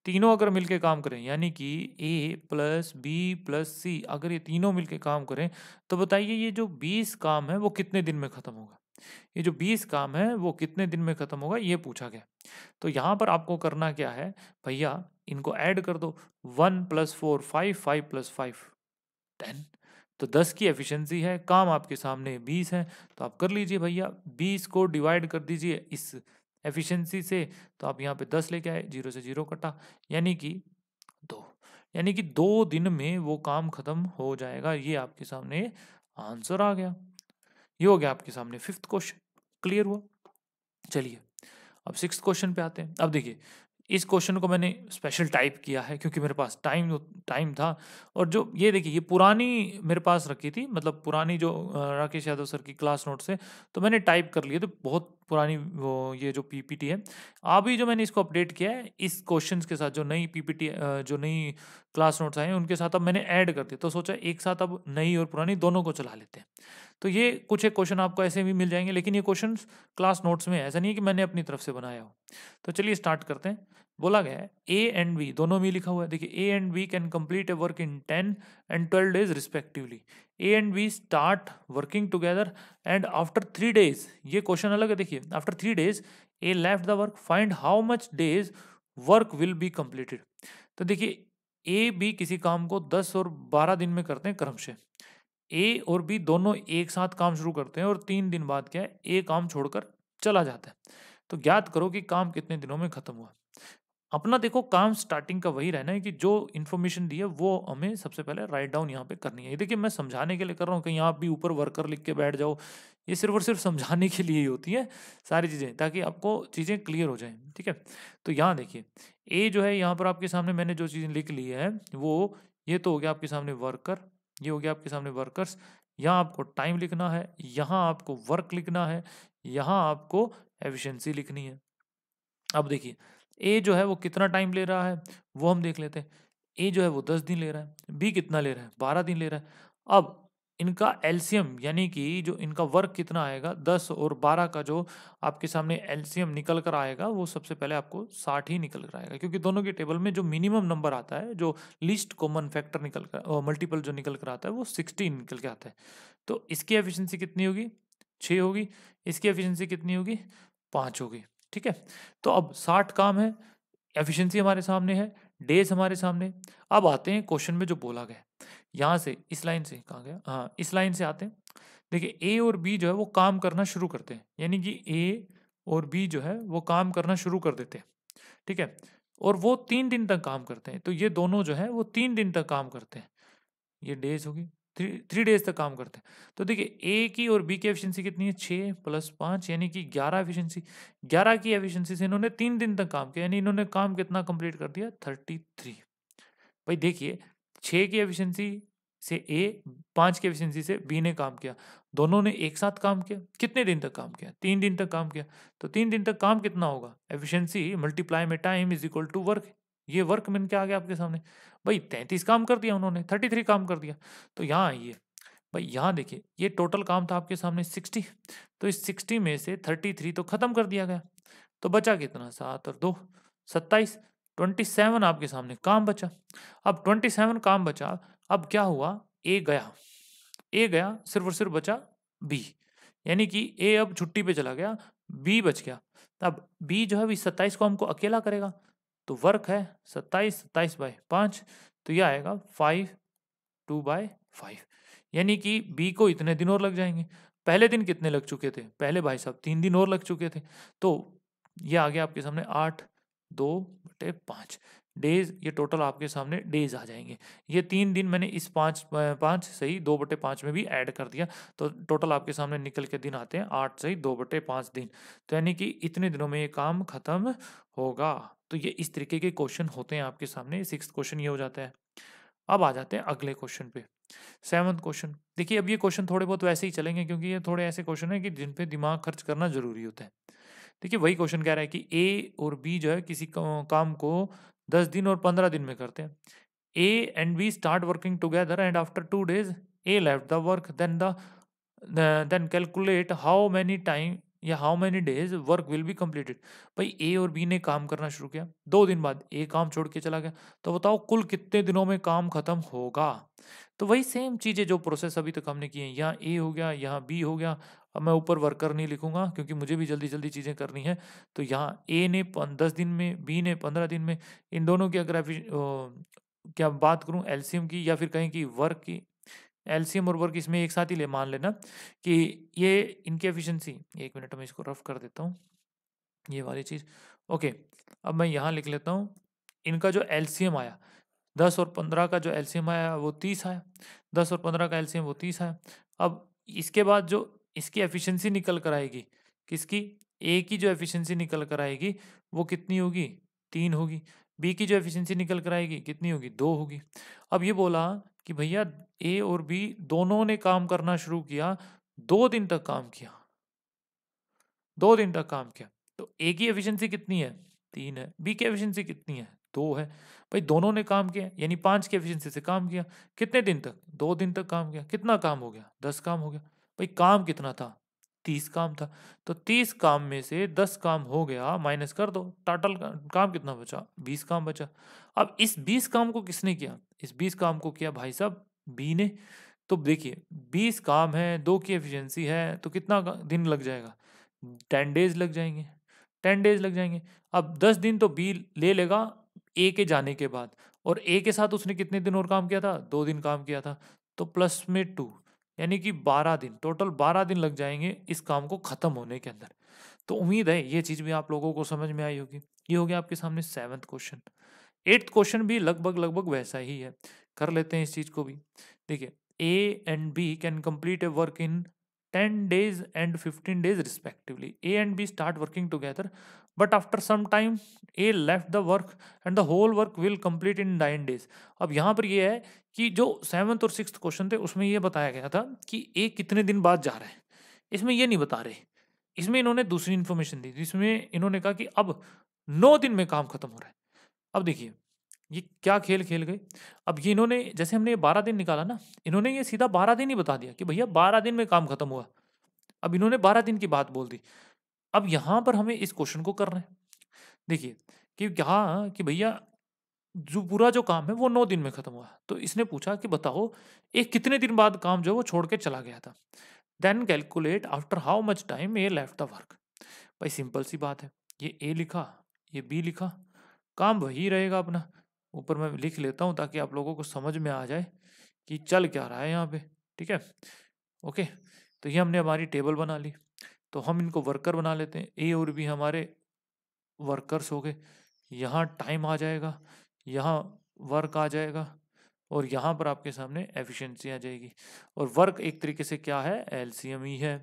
तीनों अगर मिलके काम करें यानी कि A plus B plus C अगर ये तीनों मिलके काम करें तो बताइए ये जो बीस काम है वो कितने दिन में ख़त्म होगा ये जो बीस काम है वो कितने दिन में ख़त्म होगा ये पूछा गया तो यहाँ पर आपको करना क्या है भैया इनको ऐड कर दो one plus four five five plus five ten तो दस की एफिशिएंसी है काम आपके सामने बीस है तो आप कर लीजिए भैया बीस को डिवाइड कर दीजिए इस एफिशिएंसी से तो आप यहाँ पे दस लेके आए जीरो से जीरो कटा यानी कि दो यानी कि दो दिन में वो काम खत्म हो जाएगा ये आपके सामने आंसर आ गया ये हो गया आपके सामने फिफ्थ क्वेश्चन क्लियर हुआ चलिए अब सिक्स क्वेश्चन पे आते हैं अब देखिए इस क्वेश्चन को मैंने स्पेशल टाइप किया है क्योंकि मेरे पास टाइम टाइम था और जो ये देखिए ये पुरानी मेरे पास रखी थी मतलब पुरानी जो राकेश यादव सर की क्लास नोट से तो मैंने टाइप कर लिए तो बहुत पुरानी वो ये जो पीपीटी है अभी जो मैंने इसको अपडेट किया है इस क्वेश्चन के साथ जो नई पीपीटी जो नई क्लास नोट्स आए हैं उनके साथ अब मैंने ऐड कर दिया तो सोचा एक साथ अब नई और पुरानी दोनों को चला लेते हैं तो ये कुछ एक क्वेश्चन आपको ऐसे भी मिल जाएंगे लेकिन ये क्वेश्चन क्लास नोट्स में है ऐसा नहीं है कि मैंने अपनी तरफ से बनाया हो तो चलिए स्टार्ट करते हैं बोला गया है ए एंड बी दोनों में लिखा हुआ है देखिए A and B can complete a work in ten and twelve days respectively A and B start working together and after three days ये क्वेश्चन अलग है देखिए after three days A left the work find how much days work will be completed तो देखिए A B किसी काम को दस और बारह दिन में करते हैं क्रमशः ए और बी दोनों एक साथ काम शुरू करते हैं और तीन दिन बाद क्या है ए काम छोड़कर चला जाता है तो ज्ञात करो कि काम कितने दिनों में खत्म हुआ अपना देखो काम स्टार्टिंग का वही रहना है कि जो इन्फॉर्मेशन दी है वो हमें सबसे पहले राइट डाउन यहाँ पे करनी है ये देखिए मैं समझाने के लिए कर रहा हूँ कहीं आप भी ऊपर वर्कर लिख के बैठ जाओ ये सिर्फ और सिर्फ समझाने के लिए ही होती है सारी चीज़ें ताकि आपको चीज़ें क्लियर हो जाएं ठीक है तो यहाँ देखिए ए जो है यहाँ पर आपके सामने मैंने जो चीज़ें लिख ली है वो ये तो हो गया आपके सामने वर्कर ये हो गया आपके सामने वर्कर्स यहाँ आपको टाइम लिखना है यहाँ आपको वर्क लिखना है यहाँ आपको एफिशिएंसी लिखनी है अब देखिए ए जो है वो कितना टाइम ले रहा है वो हम देख लेते हैं ए जो है वो दस दिन ले रहा है बी कितना ले रहा है बारह दिन ले रहा है अब इनका एल्सियम यानी कि जो इनका वर्क कितना आएगा दस और बारह का जो आपके सामने एल्सियम निकल कर आएगा वो सबसे पहले आपको साठ ही निकल कर आएगा क्योंकि दोनों के टेबल में जो मिनिमम नंबर आता है जो लिस्ट कॉमन फैक्टर निकल कर मल्टीपल जो निकल कर आता है वो सिक्सटी निकल के आता है तो इसकी एफिशिएंसी कितनी होगी छः होगी इसकी एफिशियंसी कितनी होगी पाँच होगी ठीक है तो अब साठ काम है एफिशियंसी हमारे सामने है डेज हमारे सामने अब आते हैं क्वेश्चन में जो बोला गया यहाँ से इस लाइन से कहाँ गया हाँ इस लाइन से आते हैं देखिए ए और बी जो है वो काम करना शुरू करते हैं यानी कि ए और बी जो है वो काम करना शुरू कर देते हैं ठीक है और वो तीन दिन तक काम करते हैं तो ये दोनों जो है वो तीन दिन तक काम करते हैं ये डेज होगी थ्री थ्री डेज तक काम करते हैं तो देखिए ए की और बी की एफिशिएंसी कितनी है छः प्लस पाँच यानी कि ग्यारह एफिशिएंसी ग्यारह की एफिशिएंसी से इन्होंने तीन दिन तक काम किया यानी इन्होंने काम कितना कंप्लीट कर दिया थर्टी थ्री भाई देखिए छः की एफिशिएंसी से ए पाँच की एफिशिएंसी से बी ने काम किया दोनों ने एक साथ काम किया कितने दिन तक काम किया तीन दिन तक काम किया तो तीन दिन तक काम कितना होगा एफिशिएंसी मल्टीप्लाई में time is equal to work ये वर्क मिन के आ गया आपके सामने भाई तैंतीस काम कर दिया उन्होंने थर्टी थ्री काम कर दिया तो यहाँ आइए भाई यहाँ देखिए ये टोटल काम था आपके सामने सिक्सटी तो इस सिक्सटी में से थर्टी थ्री तो ख़त्म कर दिया गया तो बचा कितना सात और दो सत्ताईस ट्वेंटी सेवन आपके सामने काम बचा अब ट्वेंटी सेवन काम बचा अब क्या हुआ ए गया ए गया सिर्फ और सिर्फ बचा बी यानी कि ए अब छुट्टी पे चला गया बी बच गया अब बी जो है अभी सत्ताईस को हमको अकेला करेगा तो वर्क है सत्ताईस सत्ताईस बाय पाँच तो यह आएगा फाइव टू बाय फाइव यानी कि बी को इतने दिन और लग जाएंगे पहले दिन कितने लग चुके थे पहले भाई साहब तीन दिन और लग चुके थे तो यह आ गया आपके सामने आठ दो बटे पाँच डेज ये टोटल आपके सामने डेज आ जाएंगे ये तीन दिन मैंने इस पाँच पाँच सही दो बटे पाँच में भी ऐड कर दिया तो टोटल आपके सामने निकल के दिन आते हैं आठ सही दो बटे पाँच दिन तो यानी कि इतने दिनों में ये काम ख़त्म होगा तो ये इस तरीके के क्वेश्चन होते हैं आपके सामने सिक्स क्वेश्चन ये हो जाता है अब आ जाते हैं अगले क्वेश्चन पे सेवन क्वेश्चन देखिए अब ये क्वेश्चन थोड़े बहुत वैसे ही चलेंगे क्योंकि ये थोड़े ऐसे क्वेश्चन हैं कि जिन पे दिमाग खर्च करना जरूरी होता है देखिए वही क्वेश्चन कह रहा है कि ए और बी जो है किसी काम को दस दिन और पंद्रह दिन में करते हैं A and B start working together and after two days A left the work then then calculate how many time या how many days work will be completed भाई ए और बी ने काम करना शुरू किया दो दिन बाद ए काम छोड़ के चला गया तो बताओ कुल कितने दिनों में काम खत्म होगा तो वही सेम चीज़ें जो प्रोसेस अभी तक हमने की है यहाँ ए हो गया यहाँ बी हो गया अब मैं ऊपर वर्कर नहीं लिखूंगा क्योंकि मुझे भी जल्दी जल्दी चीज़ें करनी है तो यहाँ ए ने दस दिन में बी ने पंद्रह दिन में इन दोनों की अगर क्या बात करूँ एलसीएम की या फिर कहें कि वर्क की एलसीएम और वर्क इसमें एक साथ ही ले मान लेना कि ये इनकी एफिशंसी एक मिनट में इसको रफ कर देता हूँ ये वाली चीज़ ओके अब मैं यहाँ लिख लेता हूँ इनका जो एल्सीयम आया दस और पंद्रह का जो एल्सीयम आया वो तीस आया दस और पंद्रह का एलसीएम वो तीस आया अब इसके बाद जो इसकी एफिशिएंसी निकल कर आएगी किसकी ए की जो एफिशिएंसी निकल कर आएगी वो कितनी होगी तीन होगी बी की जो एफिशिएंसी निकल कर आएगी कितनी होगी दो होगी अब ये बोला कि भैया ए और बी दोनों ने काम करना शुरू किया दो दिन तक काम किया दो दिन तक काम किया तो ए की एफिशिएंसी कितनी है तीन है बी की एफिशिएंसी कितनी है दो है भाई दोनों ने काम किया यानी पांच की एफिशिएंसी से काम किया कितने दिन तक दो दिन तक काम किया कितना काम हो गया दस काम हो गया भाई काम कितना था तीस काम था तो तीस काम में से दस काम हो गया माइनस कर दो टोटल काम कितना बचा बीस काम बचा अब इस बीस काम को किसने किया इस बीस काम को किया भाई साहब बी ने तो देखिए बीस काम है दो की एफिशिएंसी है तो कितना दिन लग जाएगा टेन डेज लग जाएंगे टेन डेज लग जाएंगे अब दस दिन तो बी ले लेगा ए के जाने के बाद और ए के साथ उसने कितने दिन और काम किया था दो दिन काम किया था तो प्लस में टू यानी कि 12 दिन टोटल 12 दिन लग जाएंगे इस काम को ख़त्म होने के अंदर तो उम्मीद है ये चीज़ भी आप लोगों को समझ में आई होगी ये हो गया आपके सामने सेवन्थ क्वेश्चन एट्थ क्वेश्चन भी लगभग लगभग वैसा ही है कर लेते हैं इस चीज़ को भी देखिए A and B can complete a work in ten days and fifteen days respectively A and B start working together but after some time A left the work and the whole work will complete in nine days अब यहाँ पर यह है कि जो seventh और six question थे उसमें यह बताया गया था कि ए कितने दिन बाद जा रहे हैं इसमें यह नहीं बता रहे इसमें इन्होंने दूसरी इन्फॉर्मेशन दी जिसमें इन्होंने कहा कि अब नौ दिन में काम खत्म हो रहा है अब देखिए ये क्या खेल खेल गए अब ये इन्होंने जैसे हमने ये बारह दिन निकाला ना इन्होंने ये सीधा बारह दिन ही बता दिया कि भैया बारह दिन में काम खत्म हुआ अब इन्होंने बारह दिन की बात बोल दी अब यहाँ पर हमें इस क्वेश्चन को करना है देखिए कि कहा कि भैया जो पूरा जो काम है वो नौ दिन में खत्म हुआ तो इसने पूछा कि बताओ एक कितने दिन बाद काम जो है वो छोड़ के चला गया था then calculate after how much time A left the work भाई सिंपल सी बात है ये ए लिखा ये बी लिखा काम वही रहेगा अपना ऊपर मैं लिख लेता हूँ ताकि आप लोगों को समझ में आ जाए कि चल क्या रहा है यहाँ पे ठीक है ओके तो ये हमने हमारी टेबल बना ली तो हम इनको वर्कर बना लेते हैं ए और बी हमारे वर्कर्स हो गए यहाँ टाइम आ जाएगा यहाँ वर्क आ जाएगा और यहाँ पर आपके सामने एफिशिएंसी आ जाएगी और वर्क एक तरीके से क्या है एल ही e है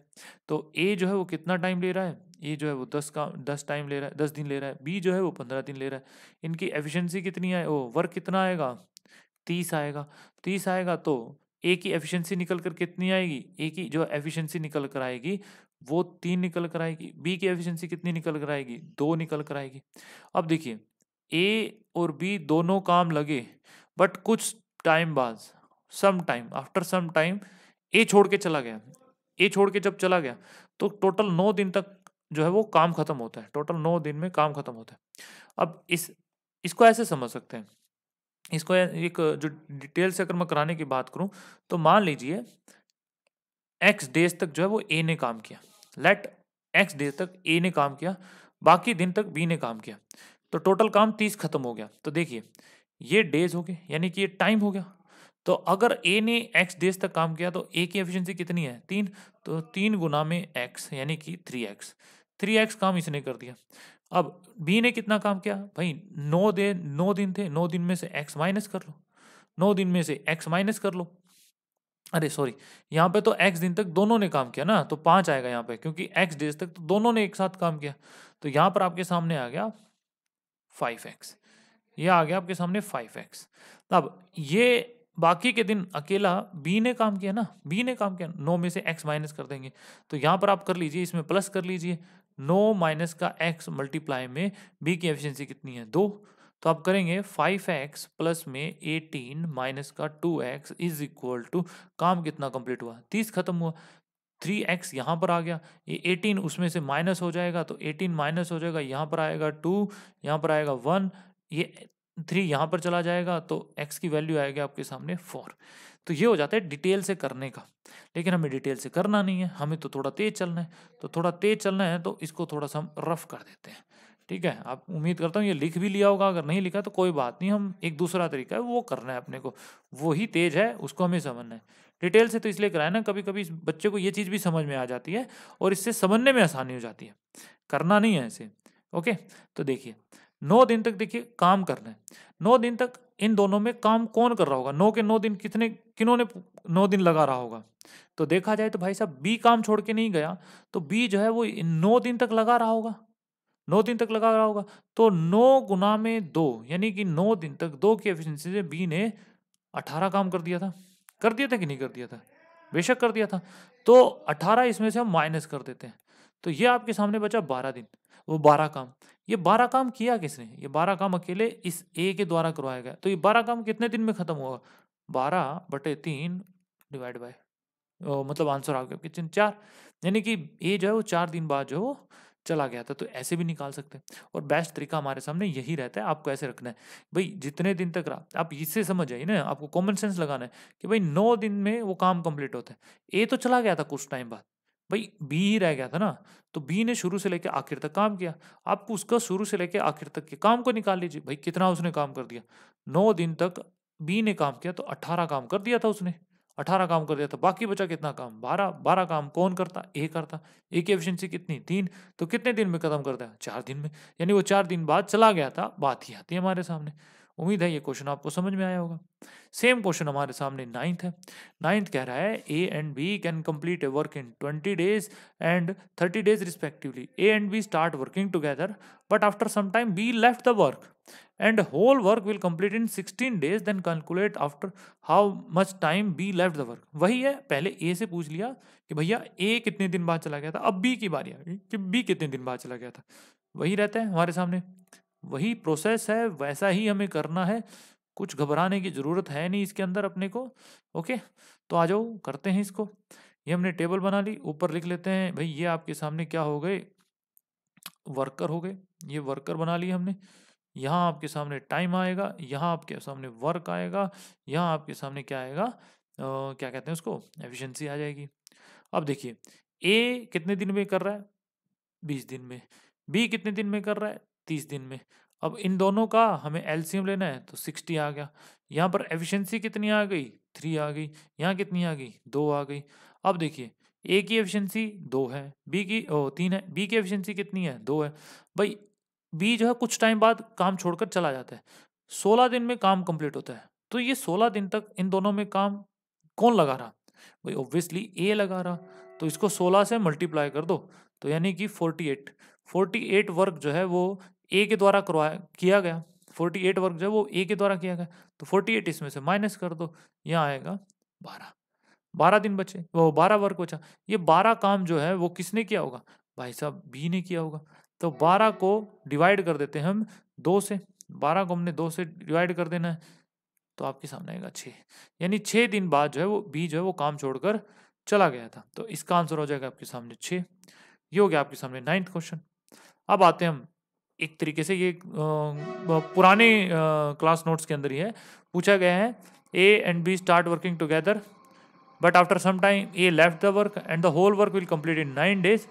तो ए जो है वो कितना टाइम ले रहा है ए जो है वो दस का दस टाइम ले रहा है दस दिन ले रहा है बी जो है वो पंद्रह दिन ले रहा है इनकी एफिशिएंसी कितनी आए ओ वर्क कितना आएगा तीस आएगा तीस आएगा तो ए की एफिशिएंसी निकल कर कितनी आएगी ए की जो एफिशिएंसी निकल कर आएगी वो तीन निकल कर आएगी बी की एफिशिएंसी कितनी निकल कर आएगी दो निकल कर आएगी अब देखिए ए और बी दोनों काम लगे बट कुछ टाइम बाद some time after some time A छोड़ के चला गया ए छोड़ के जब चला गया तो टोटल नौ दिन तक जो है वो काम खत्म होता है टोटल नौ दिन में काम खत्म होता है अब इस इसको ऐसे समझ सकते हैं इसको एक जो डिटेल से अगर मैं कराने की बात करूं तो मान लीजिए एक्स डेज तक जो है वो ए ने काम किया लेट एक्स डे तक ए ने काम किया बाकी दिन तक बी ने काम किया तो टोटल काम तीस खत्म हो गया तो देखिए ये डेज हो गए यानी कि ये टाइम हो गया तो अगर ए ने एक्स डेज तक काम किया तो ए की एफिशिएंसी कितनी है तीन तो तीन गुना में एक्स यानी कि थ्री एक्स थ्री एक्स काम इसने कर दिया अब बी ने कितना काम किया भाई नौ दे नौ दिन थे नौ दिन में से एक्स माइनस कर लो नौ दिन में से एक्स माइनस कर लो अरे सॉरी यहाँ पे तो एक्स दिन तक दोनों ने काम किया ना तो पाँच आएगा यहाँ पे क्योंकि एक्स डेज तक तो दोनों ने एक साथ काम किया तो यहाँ पर आपके सामने आ गया फाइव एक्स ये आ गया आपके सामने फाइव एक्स अब ये बाकी के दिन अकेला बी ने काम किया ना बी ने काम किया नौ में से एक्स माइनस कर देंगे तो यहाँ पर आप कर लीजिए इसमें प्लस कर लीजिए नौ माइनस का एक्स मल्टीप्लाई में बी की एफिशिएंसी कितनी है दो तो आप करेंगे फाइव एक्स प्लस में एटीन माइनस का two X is equal to काम कितना कंप्लीट हुआ तीस खत्म हुआ थ्री एक्स यहाँ पर आ गया ये एटीन उसमें से माइनस हो जाएगा तो एटीन माइनस हो जाएगा यहाँ पर आएगा टू यहाँ पर आएगा वन ये थ्री यहाँ पर चला जाएगा तो एक्स की वैल्यू आएगी आपके सामने फोर तो ये हो जाता है डिटेल से करने का लेकिन हमें डिटेल से करना नहीं है हमें तो थोड़ा तेज चलना है तो थोड़ा तेज चलना है तो इसको थोड़ा सा हम रफ कर देते हैं ठीक है आप उम्मीद करता हूँ ये लिख भी लिया होगा अगर नहीं लिखा तो कोई बात नहीं हम एक दूसरा तरीका है वो करना है अपने को वही तेज है उसको हमें समझना है डिटेल से तो इसलिए कराए ना कभी कभी बच्चे को ये चीज़ भी समझ में आ जाती है और इससे समझने में आसानी हो जाती है करना नहीं है ऐसे ओके तो देखिए नौ दिन तक देखिए काम करना है नौ दिन तक इन दोनों में काम कौन कर रहा होगा नौ के नौ दिन कितने किनों ने नौ दिन लगा रहा होगा तो देखा जाए तो भाई साहब बी काम छोड़ के नहीं गया तो बी जो है वो नौ दिन तक लगा रहा होगा नौ दिन तक लगा रहा होगा तो नौ गुना में दो यानी कि नौ दिन तक दो की एफिशिएंसी से बी ने अठारह काम कर दिया था कर दिया था कि नहीं कर दिया था बेशक कर दिया था तो अठारह इसमें से हम माइनस कर देते हैं तो ये आपके सामने बचा बारह दिन वो बारह काम ये बारह काम किया किसने ये बारह काम अकेले इस ए के द्वारा करवाया गया तो ये बारह काम कितने दिन में खत्म हुआ बारह बटे तीन डिवाइड बाय मतलब आंसर आ गया किचन चार यानी कि ए जो है वो चार दिन बाद जो है चला गया था तो ऐसे भी निकाल सकते हैं और बेस्ट तरीका हमारे सामने यही रहता है आपको ऐसे रखना है भाई जितने दिन तक रहा आप इससे समझ जाइए ना आपको कॉमन सेंस लगाना है कि भाई नौ दिन में वो काम कंप्लीट होता है ए तो चला गया था कुछ टाइम बाद भाई बी ही रह गया था ना तो बी ने शुरू से लेकर आखिर तक काम किया आप उसका शुरू से लेकर आखिर तक के काम को निकाल लीजिए भाई कितना उसने काम कर दिया नौ दिन तक बी ने काम किया तो अट्ठारह काम कर दिया था उसने अठारह काम कर दिया था बाकी बचा कितना काम बारह बारह काम कौन करता ए करता ए की एफिशिएंसी कितनी तीन तो कितने दिन में खत्म करता है चार दिन में यानी वो चार दिन बाद चला गया था बात ही आती है हमारे सामने उम्मीद है ये क्वेश्चन आपको समझ में आया होगा सेम क्वेश्चन हमारे सामने नाइन्थ है नाइन्थ कह रहा है A and B can complete a work in twenty days and thirty days respectively A and B start working together but after some time B left the work and whole work will complete in sixteen days then calculate after how much time B left the work वही है पहले ए से पूछ लिया कि भैया ए कितने दिन बाद चला गया था अब बी की बारी आई कि बी कितने दिन बाद चला गया था वही रहता है हमारे सामने वही प्रोसेस है वैसा ही हमें करना है कुछ घबराने की ज़रूरत है नहीं इसके अंदर अपने को ओके तो आ जाओ करते हैं इसको ये हमने टेबल बना ली ऊपर लिख लेते हैं भाई ये आपके सामने क्या हो गए वर्कर हो गए ये वर्कर बना लिए हमने यहाँ आपके सामने टाइम आएगा यहाँ आपके सामने वर्क आएगा यहाँ आपके सामने क्या आएगा आ, क्या कहते हैं उसको एफिशिएंसी आ जाएगी अब देखिए ए कितने दिन में कर रहा है बीस दिन में बी कितने दिन में कर रहा है तीस दिन में अब इन दोनों का हमें एलसीएम लेना है तो सिक्सटी आ गया यहाँ पर एफिशिएंसी कितनी आ गई थ्री आ गई यहाँ कितनी आ गई दो आ गई अब देखिए ए की एफिशिएंसी दो है बी की ओ तीन है बी की एफिशिएंसी कितनी है दो है भाई बी जो है कुछ टाइम बाद काम छोड़कर चला जाता है सोलह दिन में काम कंप्लीट होता है तो ये सोलह दिन तक इन दोनों में काम कौन लगा रहा भाई ऑब्वियसली ए लगा रहा तो इसको सोलह से मल्टीप्लाई कर दो तो यानी कि forty eight forty eight work जो है वो ए के द्वारा करवाया किया गया फोर्टी एट वर्क जो है वो ए के द्वारा किया गया तो फोर्टी एट इसमें से माइनस कर दो यहाँ आएगा बारह बारह दिन बचे वो बारह वर्क बचा ये बारह काम जो है वो किसने किया होगा भाई साहब बी ने किया होगा तो बारह को डिवाइड कर देते हैं हम दो से बारह को हमने दो से डिवाइड कर देना है तो आपके सामने आएगा छः यानी छः दिन बाद जो है वो बी जो है वो काम छोड़कर चला गया था तो इसका आंसर हो जाएगा आपके सामने छः ये हो गया आपके सामने नाइन्थ क्वेश्चन अब आते हैं हम एक तरीके से ये पुराने क्लास नोट्स के अंदर ही है पूछा गया है A and B start working together but after some time A left the work and the whole work will complete in nine days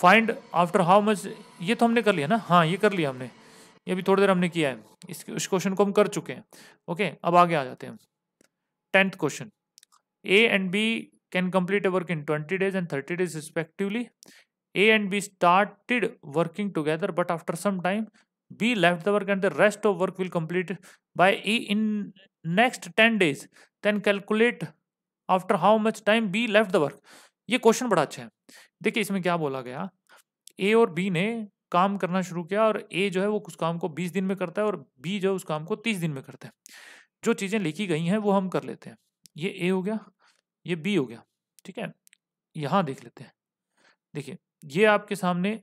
find after how much ये तो हमने कर लिया ना हाँ ये कर लिया हमने ये भी थोड़ी देर हमने किया है इस क्वेश्चन को हम कर चुके हैं ओके अब आगे आ जाते हैं tenth question A and B can complete a work in twenty days and thirty days respectively A and B started working together but after some time B left the work and the rest of work will complete by E in next ten days then calculate after how much time B left the work ये क्वेश्चन बड़ा अच्छा है देखिए इसमें क्या बोला गया ए और बी ने काम करना शुरू किया और ए जो है वो उस काम को बीस दिन में करता है और बी जो है उस काम को तीस दिन में करता है जो चीज़ें लिखी गई हैं वो हम कर लेते हैं ये ए हो गया ये बी हो गया ठीक है यहाँ देख लेते हैं देखिए ये आपके सामने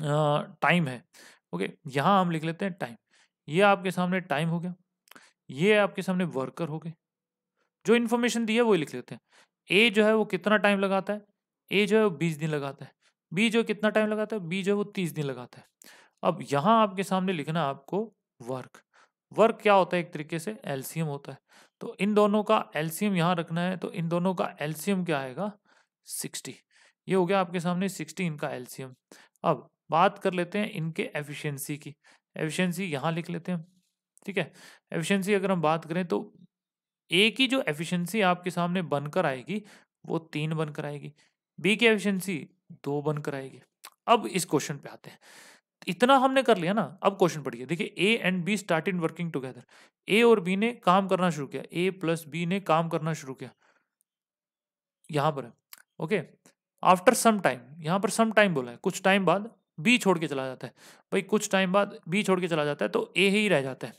टाइम है ओके यहाँ हम लिख लेते हैं टाइम ये आपके सामने टाइम हो गया ये आपके सामने वर्कर हो गए जो इन्फॉर्मेशन दी है वो लिख लेते हैं ए जो है वो कितना टाइम लगाता है ए जो है वो बीस दिन लगाता है बी जो कितना टाइम लगाता है बी जो है वो तीस दिन लगाता है अब यहाँ आपके सामने लिखना है आपको वर्क वर्क क्या होता है एक तरीके से एलसीएम होता है तो इन दोनों का एलसीएम यहाँ रखना है तो इन दोनों का एलसीएम क्या आएगा सिक्सटी ये हो गया आपके सामने सिक्सटी इनका एलसीएम अब बात कर लेते हैं इनके एफिशिएंसी की एफिशिएंसी यहाँ लिख लेते हैं ठीक है एफिशिएंसी अगर हम बात करें तो ए की जो एफिशिएंसी आपके सामने बनकर आएगी वो तीन बनकर आएगी बी की एफिशिएंसी दो बनकर आएगी अब इस क्वेश्चन पे आते हैं इतना हमने कर लिया ना अब क्वेश्चन पढ़िए देखिए A and B starting working together A और बी ने काम करना शुरू किया ए प्लस बी ने काम करना शुरू किया यहां पर ओके आफ्टर सम टाइम यहाँ पर सम टाइम बोला है कुछ टाइम बाद बी छोड़ के चला जाता है भाई कुछ टाइम बाद बी छोड़ के चला जाता है तो ए ही रह जाता है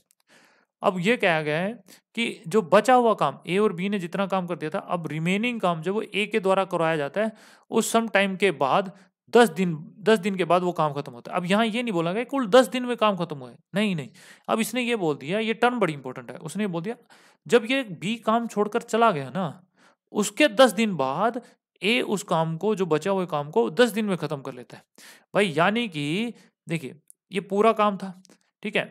अब ये कहा गया है कि जो बचा हुआ काम ए और बी ने जितना काम कर दिया था अब रिमेनिंग काम जो वो ए के द्वारा करवाया जाता है उस सम टाइम के बाद दस दिन दस दिन के बाद वो काम खत्म होता है अब यहाँ ये नहीं बोला गया कुल दस दिन में काम खत्म हुआ है नहीं नहीं अब इसने ये बोल दिया ये टर्न बड़ी इंपॉर्टेंट है उसने बोल दिया जब ये बी काम छोड़कर चला गया ना उसके दस दिन बाद ए उस काम को जो बचा हुए काम को दस दिन में खत्म कर लेता है भाई यानी कि देखिए ये पूरा काम था ठीक है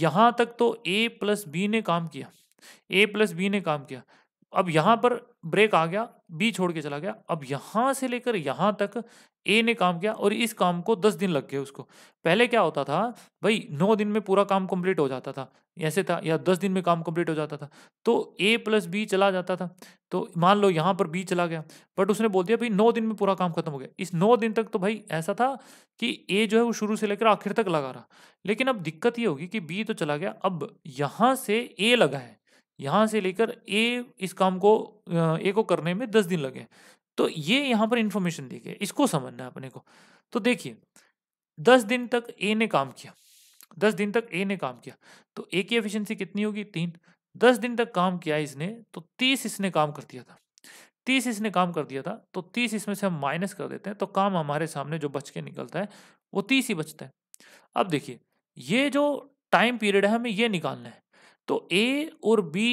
यहाँ तक तो ए प्लस बी ने काम किया ए प्लस बी ने काम किया अब यहाँ पर ब्रेक आ गया बी छोड़ के चला गया अब यहाँ से लेकर यहाँ तक ए ने काम किया और इस काम को दस दिन लग गए उसको पहले क्या होता था भाई नौ दिन में पूरा काम कंप्लीट हो जाता था ऐसे था या दस दिन में काम कंप्लीट हो जाता था तो ए प्लस बी चला जाता था तो मान लो यहाँ पर बी चला गया बट उसने बोल दिया भाई नौ दिन में पूरा काम खत्म हो गया इस नौ दिन तक तो भाई ऐसा था कि ए जो है वो शुरू से लेकर आखिर तक लगा रहा लेकिन अब दिक्कत ये होगी कि बी तो चला गया अब यहाँ से ए लगा है यहाँ से लेकर ए इस काम को ए को करने में दस दिन लगे तो ये यहाँ पर इंफॉर्मेशन दी गई इसको समझना है अपने को तो देखिए दस दिन तक ए ने काम किया दस दिन तक ए ने काम किया तो ए की एफिशिएंसी कितनी होगी तीन दस दिन तक काम किया इसने तो तीस इसने काम कर दिया था तीस इसने काम कर दिया था तो तीस इसमें से हम माइनस कर देते हैं तो काम हमारे सामने जो बच के निकलता है वो तीस ही बचता है अब देखिए ये जो टाइम पीरियड है हमें ये निकालना है तो ए और बी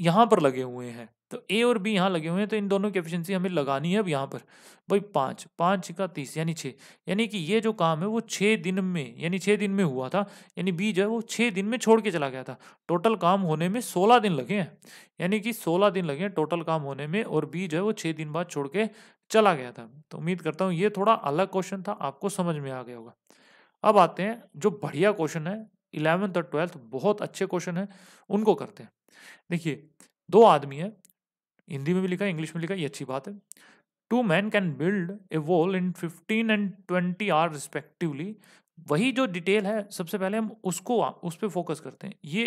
यहाँ पर लगे हुए हैं तो ए और बी यहाँ लगे हुए हैं तो इन दोनों की एफिशिएंसी हमें लगानी है अब यहाँ पर भाई पाँच पाँच का तीस यानी छः यानी कि ये जो काम है वो छः दिन में यानी छः दिन में हुआ था यानी बी जो है वो छः दिन में छोड़ के चला गया था टोटल काम होने में सोलह दिन लगे हैं यानी कि सोलह दिन लगे हैं टोटल काम होने में और बी जो है वो छः दिन बाद छोड़ के चला गया था तो उम्मीद करता हूँ ये थोड़ा अलग क्वेश्चन था आपको समझ में आ गया होगा अब आते हैं जो बढ़िया क्वेश्चन है इलेवेंथ और ट्वेल्थ बहुत अच्छे क्वेश्चन हैं उनको करते हैं देखिए दो आदमी हैं हिंदी में भी लिखा इंग्लिश में लिखा ये अच्छी बात है two man can build a wall in fifteen and twenty hour respectively वही जो डिटेल है सबसे पहले हम उसको उस पर फोकस करते हैं ये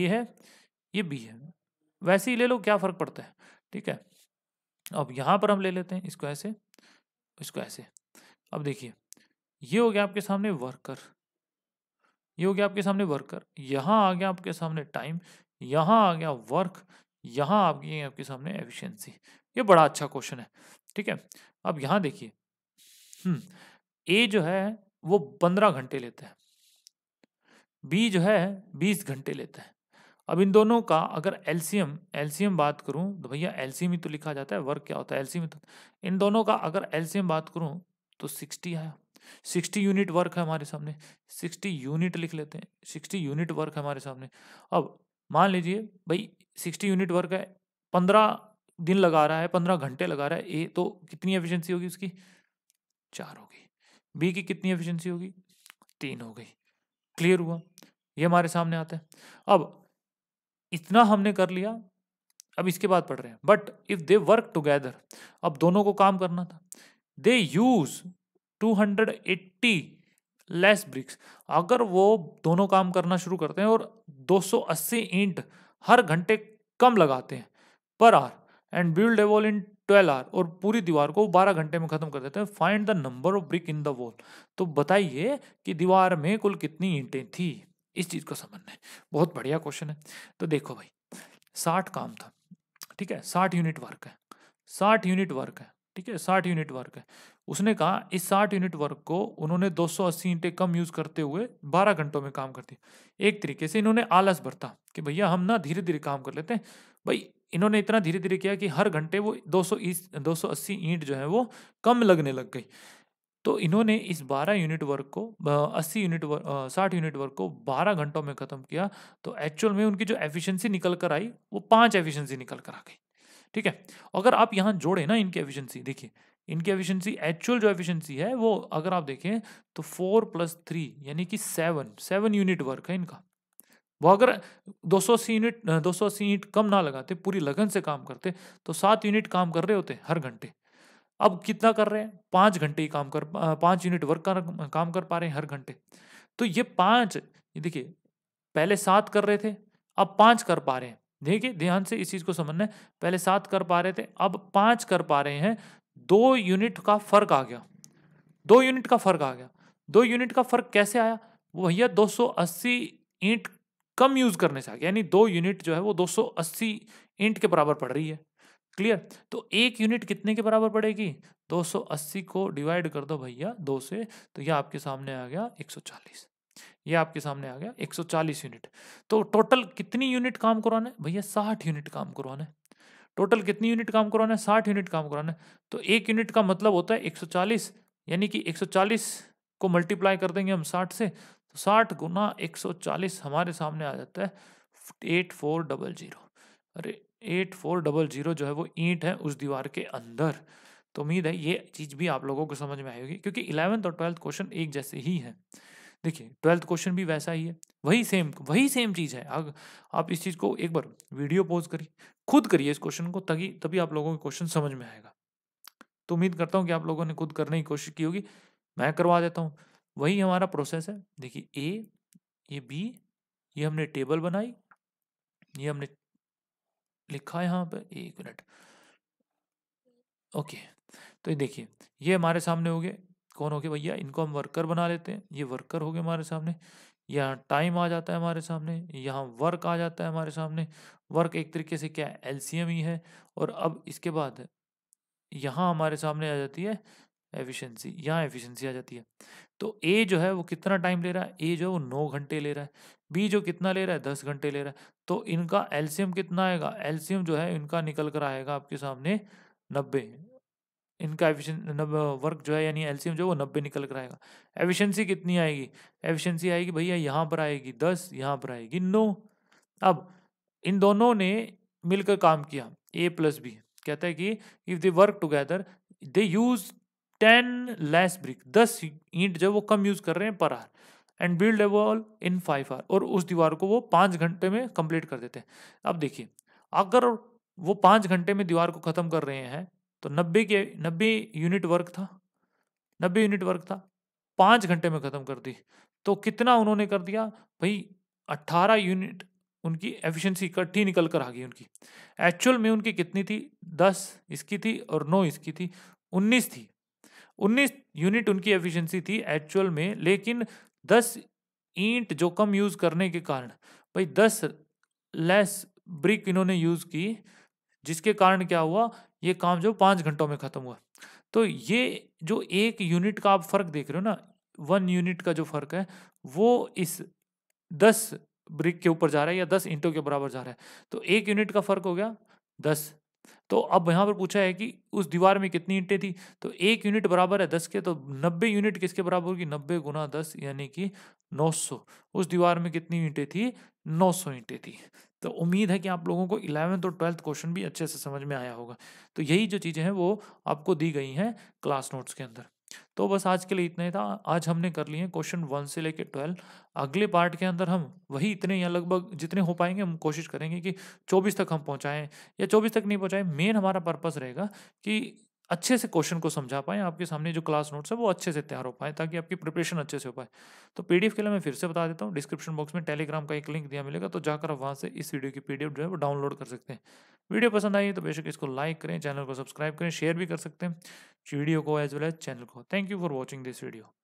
ए है ये बी है वैसे ही ले लो क्या फ़र्क पड़ता है ठीक है अब यहाँ पर हम ले लेते हैं इसको ऐसे इसको ऐसे अब देखिए ये हो गया आपके सामने वर्कर ये हो गया आपके सामने वर्कर यहाँ आ गया आपके सामने टाइम यहाँ आ गया वर्क यहाँ आ गई आपके सामने एफिशिएंसी ये बड़ा अच्छा क्वेश्चन है ठीक है अब यहाँ देखिए ए हम्म, जो है वो पंद्रह घंटे लेता है बी जो है बीस घंटे लेता है अब इन दोनों का अगर एलसीएम एलसीएम बात करूं तो भैया एलसीएम ही तो लिखा जाता है वर्क क्या होता है एलसीएम तो इन दोनों का अगर एलसीएम बात करूं तो सिक्सटी आया सिक्सटी यूनिट वर्क है हमारे सामने सिक्सटी यूनिट लिख लेते हैं सिक्सटी यूनिट वर्क है हमारे सामने अब मान लीजिए भाई सिक्सटी यूनिट वर्क है पंद्रह दिन लगा रहा है पंद्रह घंटे लगा रहा है ए तो कितनी एफिशिएंसी होगी उसकी चार होगी बी की कितनी एफिशिएंसी होगी तीन हो गई क्लियर हुआ ये हमारे सामने आता है अब इतना हमने कर लिया अब इसके बाद पढ़ रहे हैं but if they work together अब दोनों को काम करना था दे यूज 280 लेस ब्रिक्स अगर वो दोनों काम करना शुरू करते हैं और 280 ईंट हर घंटे कम लगाते हैं पर hour and build a wall in twelve hour और पूरी दीवार को 12 घंटे में ख़त्म कर देते हैं find the number of brick in the wall तो बताइए कि दीवार में कुल कितनी ईंटें थी इस चीज़ को समझना है बहुत बढ़िया क्वेश्चन है तो देखो भाई साठ काम था ठीक है साठ यूनिट वर्क है साठ यूनिट वर्क है ठीक है साठ यूनिट वर्क है उसने कहा इस साठ यूनिट वर्क को उन्होंने 280 ईंटें कम यूज करते हुए 12 घंटों में काम कर दिया एक तरीके से इन्होंने आलस बरता कि भैया हम ना धीरे धीरे काम कर लेते हैं भाई इन्होंने इतना धीरे धीरे किया कि हर घंटे वो 200 सौ ईंट जो है वो कम लगने लग गई तो इन्होंने इस 12 यूनिट वर्क को 80 यूनिट वर्क साठ यूनिट वर्क को 12 घंटों में ख़त्म किया तो एक्चुअल में उनकी जो एफिशिएंसी निकल कर आई वो पांच एफिशिएंसी निकल कर आ गई ठीक है अगर आप यहाँ जोड़े ना इनकी एफिशिएंसी देखिए इनकी एफिशिएंसी एक्चुअल जो एफिशिएंसी है वो अगर आप देखें तो फोर प्लस थ्री यानी कि सेवन सेवन यूनिट वर्क है इनका वो अगर अस्सी यूनिट दो अस्सी यूनिट कम ना लगाते पूरी लगन से काम करते तो सात यूनिट काम कर रहे होते हर घंटे अब कितना कर रहे हैं पाँच घंटे ही काम कर पाँच यूनिट वर्क का काम कर पा रहे हैं हर घंटे तो ये पाँच देखिए पहले सात कर रहे थे अब पाँच कर पा रहे हैं देखिए ध्यान से इस चीज़ को समझना है पहले सात कर पा रहे थे अब पांच कर पा रहे हैं दो यूनिट का फर्क आ गया दो यूनिट का फर्क आ गया दो यूनिट का फर्क कैसे आया वो भैया 280 ईंट कम यूज करने से आ गया यानी दो यूनिट जो है वो 280 ईंट के बराबर पड़ रही है क्लियर तो एक यूनिट कितने के बराबर पड़ेगी 280 को डिवाइड कर दो भैया दो से तो यह आपके सामने आ गया 140 ये आपके सामने आ गया 140 यूनिट तो टोटल कितनी यूनिट काम करवाना है भैया 60 यूनिट काम करवाना है टोटल कितनी यूनिट काम करवाना है साठ यूनिट काम करवाना है तो एक यूनिट का मतलब होता है 140 यानी कि 140 को मल्टीप्लाई कर देंगे हम 60 से तो 60 गुना 140 हमारे सामने आ जाता है एट फोर डबल जीरो अरे एट फोर डबल जीरो जो है वो ईंट है उस दीवार के अंदर तो उम्मीद है ये चीज़ भी आप लोगों को समझ में आएगी क्योंकि इलेवंथ और ट्वेल्थ क्वेश्चन एक जैसे ही हैं देखिए ट्वेल्थ क्वेश्चन भी वैसा ही है वही सेम वही सेम चीज़ है अगर आप इस चीज़ को एक बार वीडियो पोज करिए खुद करिए इस क्वेश्चन को तभी तभी आप लोगों को क्वेश्चन समझ में आएगा तो उम्मीद करता हूँ कि आप लोगों ने खुद करने की कोशिश की होगी मैं करवा देता हूँ वही हमारा प्रोसेस है देखिए ए ये बी ये हमने टेबल बनाई ये हमने लिखा यहाँ पर एक मिनट ओके तो ये देखिए ये हमारे सामने हो गए कौन हो गए भैया इनको हम वर्कर बना लेते हैं ये वर्कर हो गए हमारे सामने यहाँ टाइम आ जाता है हमारे सामने यहाँ वर्क आ जाता है हमारे सामने वर्क एक तरीके से क्या है एलसीएम ही e है और अब इसके बाद यहाँ हमारे सामने आ जाती है एफिशिएंसी यहाँ एफिशिएंसी आ जाती है तो ए जो है वो कितना टाइम ले रहा है ए जो है वो नौ घंटे ले रहा है बी जो कितना ले रहा है दस घंटे ले रहा है तो इनका एलसीएम कितना आएगा एलसीएम जो है इनका निकल कर आएगा आपके सामने नब्बे इनका एफिशिएंट वर्क जो है यानी एल जो है वो नब्बे निकल कर आएगा एफिशिएंसी कितनी आएगी एफिशिएंसी आएगी भैया यहाँ पर आएगी दस यहाँ पर आएगी नो अब इन दोनों ने मिलकर काम किया ए प्लस बी कहता है कि if they work together they use ten less brick दस ईंट जो वो कम यूज़ कर रहे हैं पर hour and build a wall in five hour और उस दीवार को वो पाँच घंटे में कंप्लीट कर देते हैं अब देखिए अगर वो पाँच घंटे में दीवार को ख़त्म कर रहे हैं तो नब्बे के नब्बे यूनिट वर्क था नब्बे यूनिट वर्क था पाँच घंटे में ख़त्म कर दी तो कितना उन्होंने कर दिया भाई अट्ठारह यूनिट उनकी एफिशिएंसी इकट्ठी निकल कर आ गई उनकी एक्चुअल में उनकी कितनी थी दस इसकी थी और नौ इसकी थी उन्नीस थी उन्नीस यूनिट उनकी एफिशिएंसी थी एक्चुअल में लेकिन दस ईंट जो कम यूज़ करने के कारण भाई दस लेस ब्रिक इन्होंने यूज़ की जिसके कारण क्या हुआ ये काम जो पाँच घंटों में ख़त्म हुआ तो ये जो एक यूनिट का आप फ़र्क देख रहे हो ना वन यूनिट का जो फ़र्क है वो इस दस ब्रिक के ऊपर जा रहा है या दस इंटों के बराबर जा रहा है तो एक यूनिट का फ़र्क हो गया दस तो अब यहाँ पर पूछा है कि उस दीवार में कितनी इंटे थी तो एक यूनिट बराबर है दस के तो नब्बे यूनिट किसके बराबर होगी नब्बे गुना दस यानी कि नौ सौ उस दीवार में कितनी इंटें थी नौ सौ ईंटें थी तो उम्मीद है कि आप लोगों को इलेवेंथ और ट्वेल्थ क्वेश्चन भी अच्छे से समझ में आया होगा तो यही जो चीज़ें हैं वो आपको दी गई हैं क्लास नोट्स के अंदर तो बस आज के लिए इतना ही था आज हमने कर लिए क्वेश्चन वन से लेकर ट्वेल्व अगले पार्ट के अंदर हम वही इतने या लगभग जितने हो पाएंगे हम कोशिश करेंगे कि चौबीस तक हम पहुँचाएँ या चौबीस तक नहीं पहुँचाएँ मेन हमारा पर्पस रहेगा कि अच्छे से क्वेश्चन को समझा पाएँ आपके सामने जो क्लास नोट्स है वो अच्छे से तैयार हो पाएँ ताकि आपकी प्रिपरेशन अच्छे से हो पाए तो पीडीएफ के लिए मैं फिर से बता देता हूँ डिस्क्रिप्शन बॉक्स में टेलीग्राम का एक लिंक दिया मिलेगा तो जाकर आप वहाँ से इस वीडियो की पीडीएफ जो है वो डाउनलोड कर सकते हैं वीडियो पसंद आई तो बेशक इसको लाइक करें चैनल को सब्सक्राइब करें शेयर भी कर सकते हैं वीडियो को एज वेल एज चैनल को thank you for watching this video